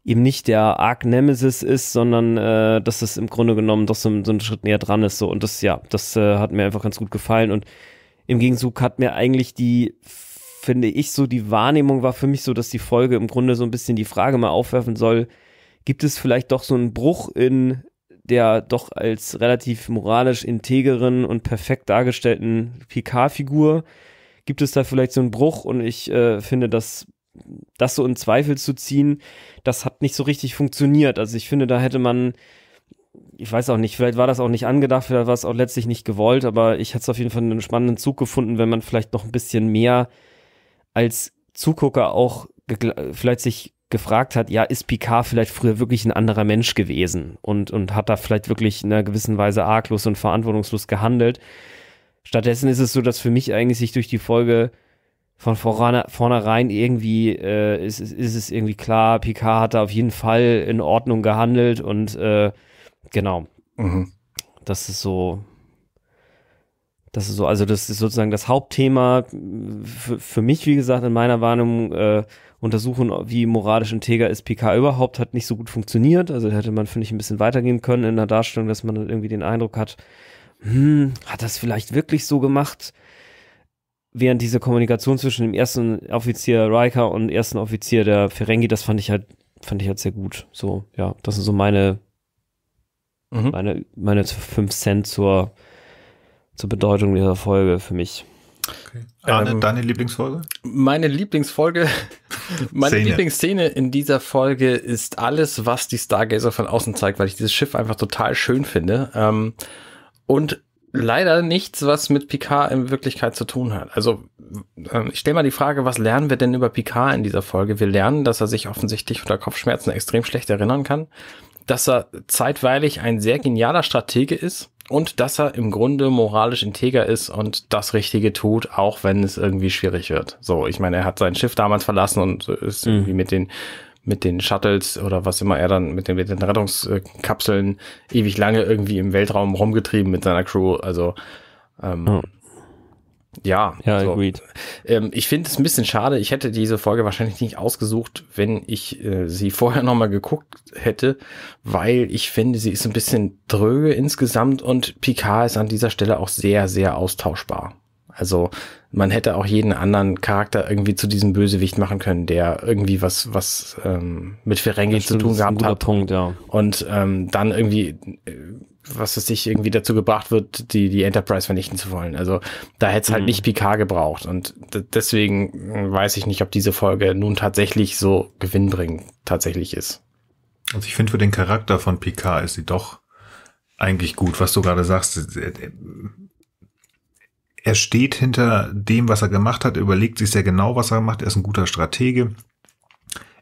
eben nicht der Arc Nemesis ist, sondern äh, dass es im Grunde genommen doch so, so einen Schritt näher dran ist. So. Und das, ja, das äh, hat mir einfach ganz gut gefallen. Und im Gegenzug hat mir eigentlich die finde ich so, die Wahrnehmung war für mich so, dass die Folge im Grunde so ein bisschen die Frage mal aufwerfen soll, gibt es vielleicht doch so einen Bruch in der doch als relativ moralisch integeren und perfekt dargestellten pk figur Gibt es da vielleicht so einen Bruch? Und ich äh, finde, dass das so in Zweifel zu ziehen, das hat nicht so richtig funktioniert. Also ich finde, da hätte man, ich weiß auch nicht, vielleicht war das auch nicht angedacht, vielleicht war es auch letztlich nicht gewollt, aber ich hätte es auf jeden Fall einen spannenden Zug gefunden, wenn man vielleicht noch ein bisschen mehr als Zugucker auch vielleicht sich gefragt hat, ja, ist Picard vielleicht früher wirklich ein anderer Mensch gewesen und, und hat da vielleicht wirklich in einer gewissen Weise arglos und verantwortungslos gehandelt. Stattdessen ist es so, dass für mich eigentlich sich durch die Folge von vornherein irgendwie äh, ist, ist, ist, es irgendwie klar, Picard hat da auf jeden Fall in Ordnung gehandelt und äh, genau. Mhm. Das ist so das ist so, also das ist sozusagen das Hauptthema äh, für, für mich, wie gesagt, in meiner Warnung äh, untersuchen, wie moralisch integer ist PK überhaupt, hat nicht so gut funktioniert. Also hätte man, finde ich, ein bisschen weitergehen können in der Darstellung, dass man irgendwie den Eindruck hat, hm, hat das vielleicht wirklich so gemacht? Während diese Kommunikation zwischen dem ersten Offizier Riker und dem ersten Offizier der Ferengi, das fand ich halt, fand ich halt sehr gut. So, ja, das sind so meine, mhm. meine, meine fünf Cent zur, zur Bedeutung dieser Folge für mich. Okay. Äh, Arne, ähm, deine Lieblingsfolge? Meine Lieblingsfolge, meine Szene. Lieblingsszene in dieser Folge ist alles, was die Stargazer von außen zeigt, weil ich dieses Schiff einfach total schön finde. Ähm, und leider nichts, was mit Picard in Wirklichkeit zu tun hat. Also ähm, ich stelle mal die Frage, was lernen wir denn über Picard in dieser Folge? Wir lernen, dass er sich offensichtlich unter Kopfschmerzen extrem schlecht erinnern kann, dass er zeitweilig ein sehr genialer Stratege ist und dass er im Grunde moralisch integer ist und das Richtige tut, auch wenn es irgendwie schwierig wird. So, ich meine, er hat sein Schiff damals verlassen und ist mhm. irgendwie mit den mit den Shuttles oder was immer er dann mit den, mit den Rettungskapseln ewig lange irgendwie im Weltraum rumgetrieben mit seiner Crew. Also ähm, mhm. Ja, ja so. Also, agreed. Ähm, ich finde es ein bisschen schade. Ich hätte diese Folge wahrscheinlich nicht ausgesucht, wenn ich äh, sie vorher nochmal geguckt hätte, weil ich finde, sie ist ein bisschen dröge insgesamt und Picard ist an dieser Stelle auch sehr, sehr austauschbar. Also man hätte auch jeden anderen Charakter irgendwie zu diesem Bösewicht machen können, der irgendwie was was ähm, mit Ferengi zu tun gehabt hat. Punkt, ja. Und ähm, dann irgendwie äh, was es sich irgendwie dazu gebracht wird, die, die Enterprise vernichten zu wollen. Also da hätte es halt mhm. nicht Picard gebraucht. Und deswegen hm, weiß ich nicht, ob diese Folge nun tatsächlich so gewinnbringend tatsächlich ist. Also ich finde, für den Charakter von Picard ist sie doch eigentlich gut, was du gerade sagst. Äh, er steht hinter dem, was er gemacht hat, überlegt sich sehr genau, was er macht. Er ist ein guter Stratege.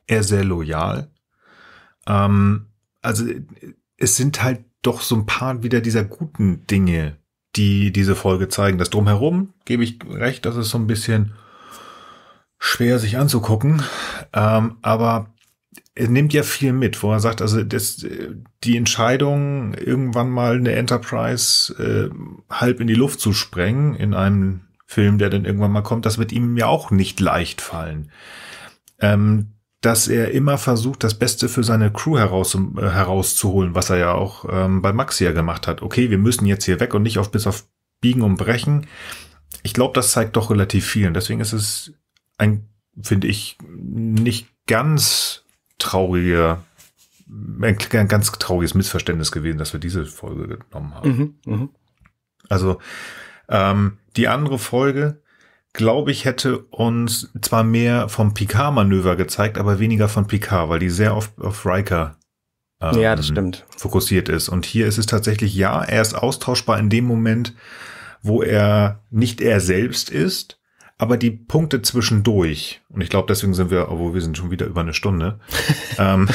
Er ist sehr loyal. Ähm, also äh, es sind halt doch so ein paar wieder dieser guten Dinge, die diese Folge zeigen. Das drumherum gebe ich recht, das ist so ein bisschen schwer sich anzugucken, ähm, aber er nimmt ja viel mit, wo er sagt, also das, die Entscheidung, irgendwann mal eine Enterprise äh, halb in die Luft zu sprengen, in einem Film, der dann irgendwann mal kommt, das wird ihm ja auch nicht leicht fallen. Ähm, dass er immer versucht, das Beste für seine Crew heraus, äh, herauszuholen, was er ja auch ähm, bei Maxia ja gemacht hat. Okay, wir müssen jetzt hier weg und nicht auf bis auf Biegen und Brechen. Ich glaube, das zeigt doch relativ viel. Und deswegen ist es ein, finde ich, nicht ganz trauriger, ein ganz trauriges Missverständnis gewesen, dass wir diese Folge genommen haben. Mhm, mh. Also ähm, die andere Folge, glaube ich, hätte uns zwar mehr vom Picard-Manöver gezeigt, aber weniger von Picard, weil die sehr oft auf Riker ähm, ja, das stimmt. fokussiert ist. Und hier ist es tatsächlich, ja, er ist austauschbar in dem Moment, wo er nicht er selbst ist, aber die Punkte zwischendurch, und ich glaube, deswegen sind wir, obwohl wir sind schon wieder über eine Stunde, ähm,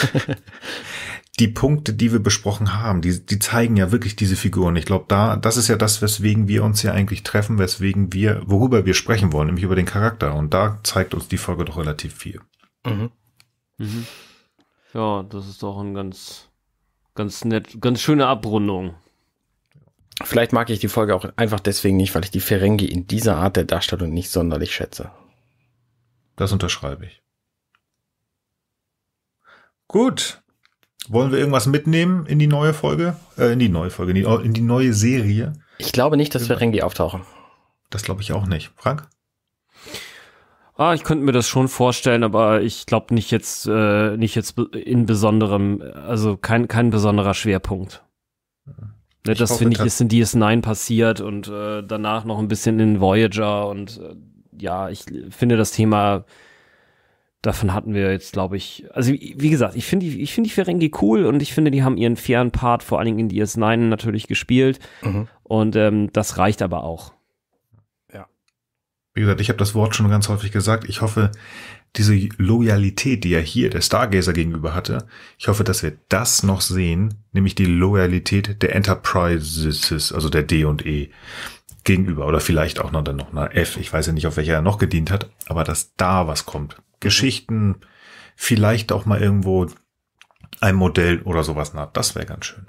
die Punkte, die wir besprochen haben, die, die zeigen ja wirklich diese Figuren. Ich glaube, da, das ist ja das, weswegen wir uns ja eigentlich treffen, weswegen wir, worüber wir sprechen wollen, nämlich über den Charakter. Und da zeigt uns die Folge doch relativ viel. Mhm. Mhm. Ja, das ist doch ein ganz, ganz nett, ganz schöne Abrundung. Vielleicht mag ich die Folge auch einfach deswegen nicht, weil ich die Ferengi in dieser Art der Darstellung nicht sonderlich schätze. Das unterschreibe ich. Gut, wollen wir irgendwas mitnehmen in die neue Folge? Äh, in die neue Folge, in die, in die neue Serie? Ich glaube nicht, dass wir Rengi auftauchen. Das glaube ich auch nicht. Frank? Ah, ich könnte mir das schon vorstellen, aber ich glaube nicht jetzt, äh, nicht jetzt in besonderem, also kein, kein besonderer Schwerpunkt. Ne, das finde ich ist in DS9 passiert und äh, danach noch ein bisschen in Voyager und äh, ja, ich finde das Thema davon hatten wir jetzt, glaube ich, also wie gesagt, ich finde die, ich finde die Ferengi cool und ich finde, die haben ihren fairen Part vor allen Dingen in DS9 natürlich gespielt mhm. und ähm, das reicht aber auch. Ja. Wie gesagt, ich habe das Wort schon ganz häufig gesagt. Ich hoffe, diese Loyalität, die er hier der Stargazer gegenüber hatte, ich hoffe, dass wir das noch sehen, nämlich die Loyalität der Enterprises, also der D und E gegenüber oder vielleicht auch noch dann noch einer F. Ich weiß ja nicht, auf welcher er noch gedient hat, aber dass da was kommt. Geschichten, vielleicht auch mal irgendwo ein Modell oder sowas nach. Das wäre ganz schön.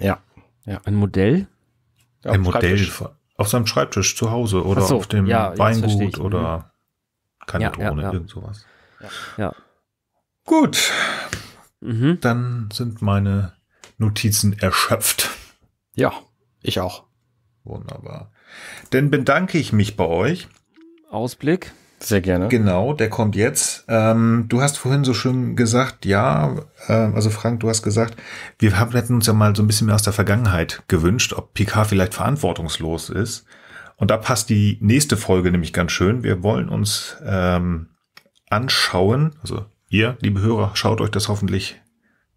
Ja. ja. Ein Modell? Ja, ein Modell von, auf seinem Schreibtisch zu Hause oder so, auf dem ja, Weingut oder mhm. keine ja, Drohne, ja, irgend sowas. Ja. Gut. Mhm. Dann sind meine Notizen erschöpft. Ja, ich auch. Wunderbar. Dann bedanke ich mich bei euch. Ausblick. Sehr gerne. Genau, der kommt jetzt. Ähm, du hast vorhin so schön gesagt, ja, äh, also Frank, du hast gesagt, wir haben, hätten uns ja mal so ein bisschen mehr aus der Vergangenheit gewünscht, ob PK vielleicht verantwortungslos ist. Und da passt die nächste Folge nämlich ganz schön. Wir wollen uns ähm, anschauen, also ihr, liebe Hörer, schaut euch das hoffentlich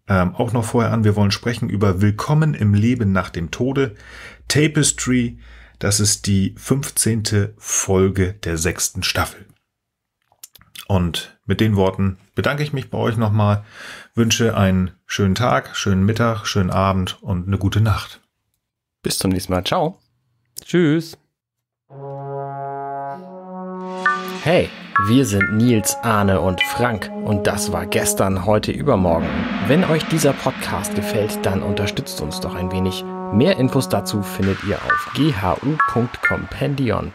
ähm, auch noch vorher an. Wir wollen sprechen über Willkommen im Leben nach dem Tode, Tapestry. Das ist die 15. Folge der sechsten Staffel. Und mit den Worten bedanke ich mich bei euch nochmal, wünsche einen schönen Tag, schönen Mittag, schönen Abend und eine gute Nacht. Bis zum nächsten Mal. Ciao. Tschüss. Hey, wir sind Nils, Arne und Frank und das war gestern, heute, übermorgen. Wenn euch dieser Podcast gefällt, dann unterstützt uns doch ein wenig. Mehr Infos dazu findet ihr auf ghu.compendion.net.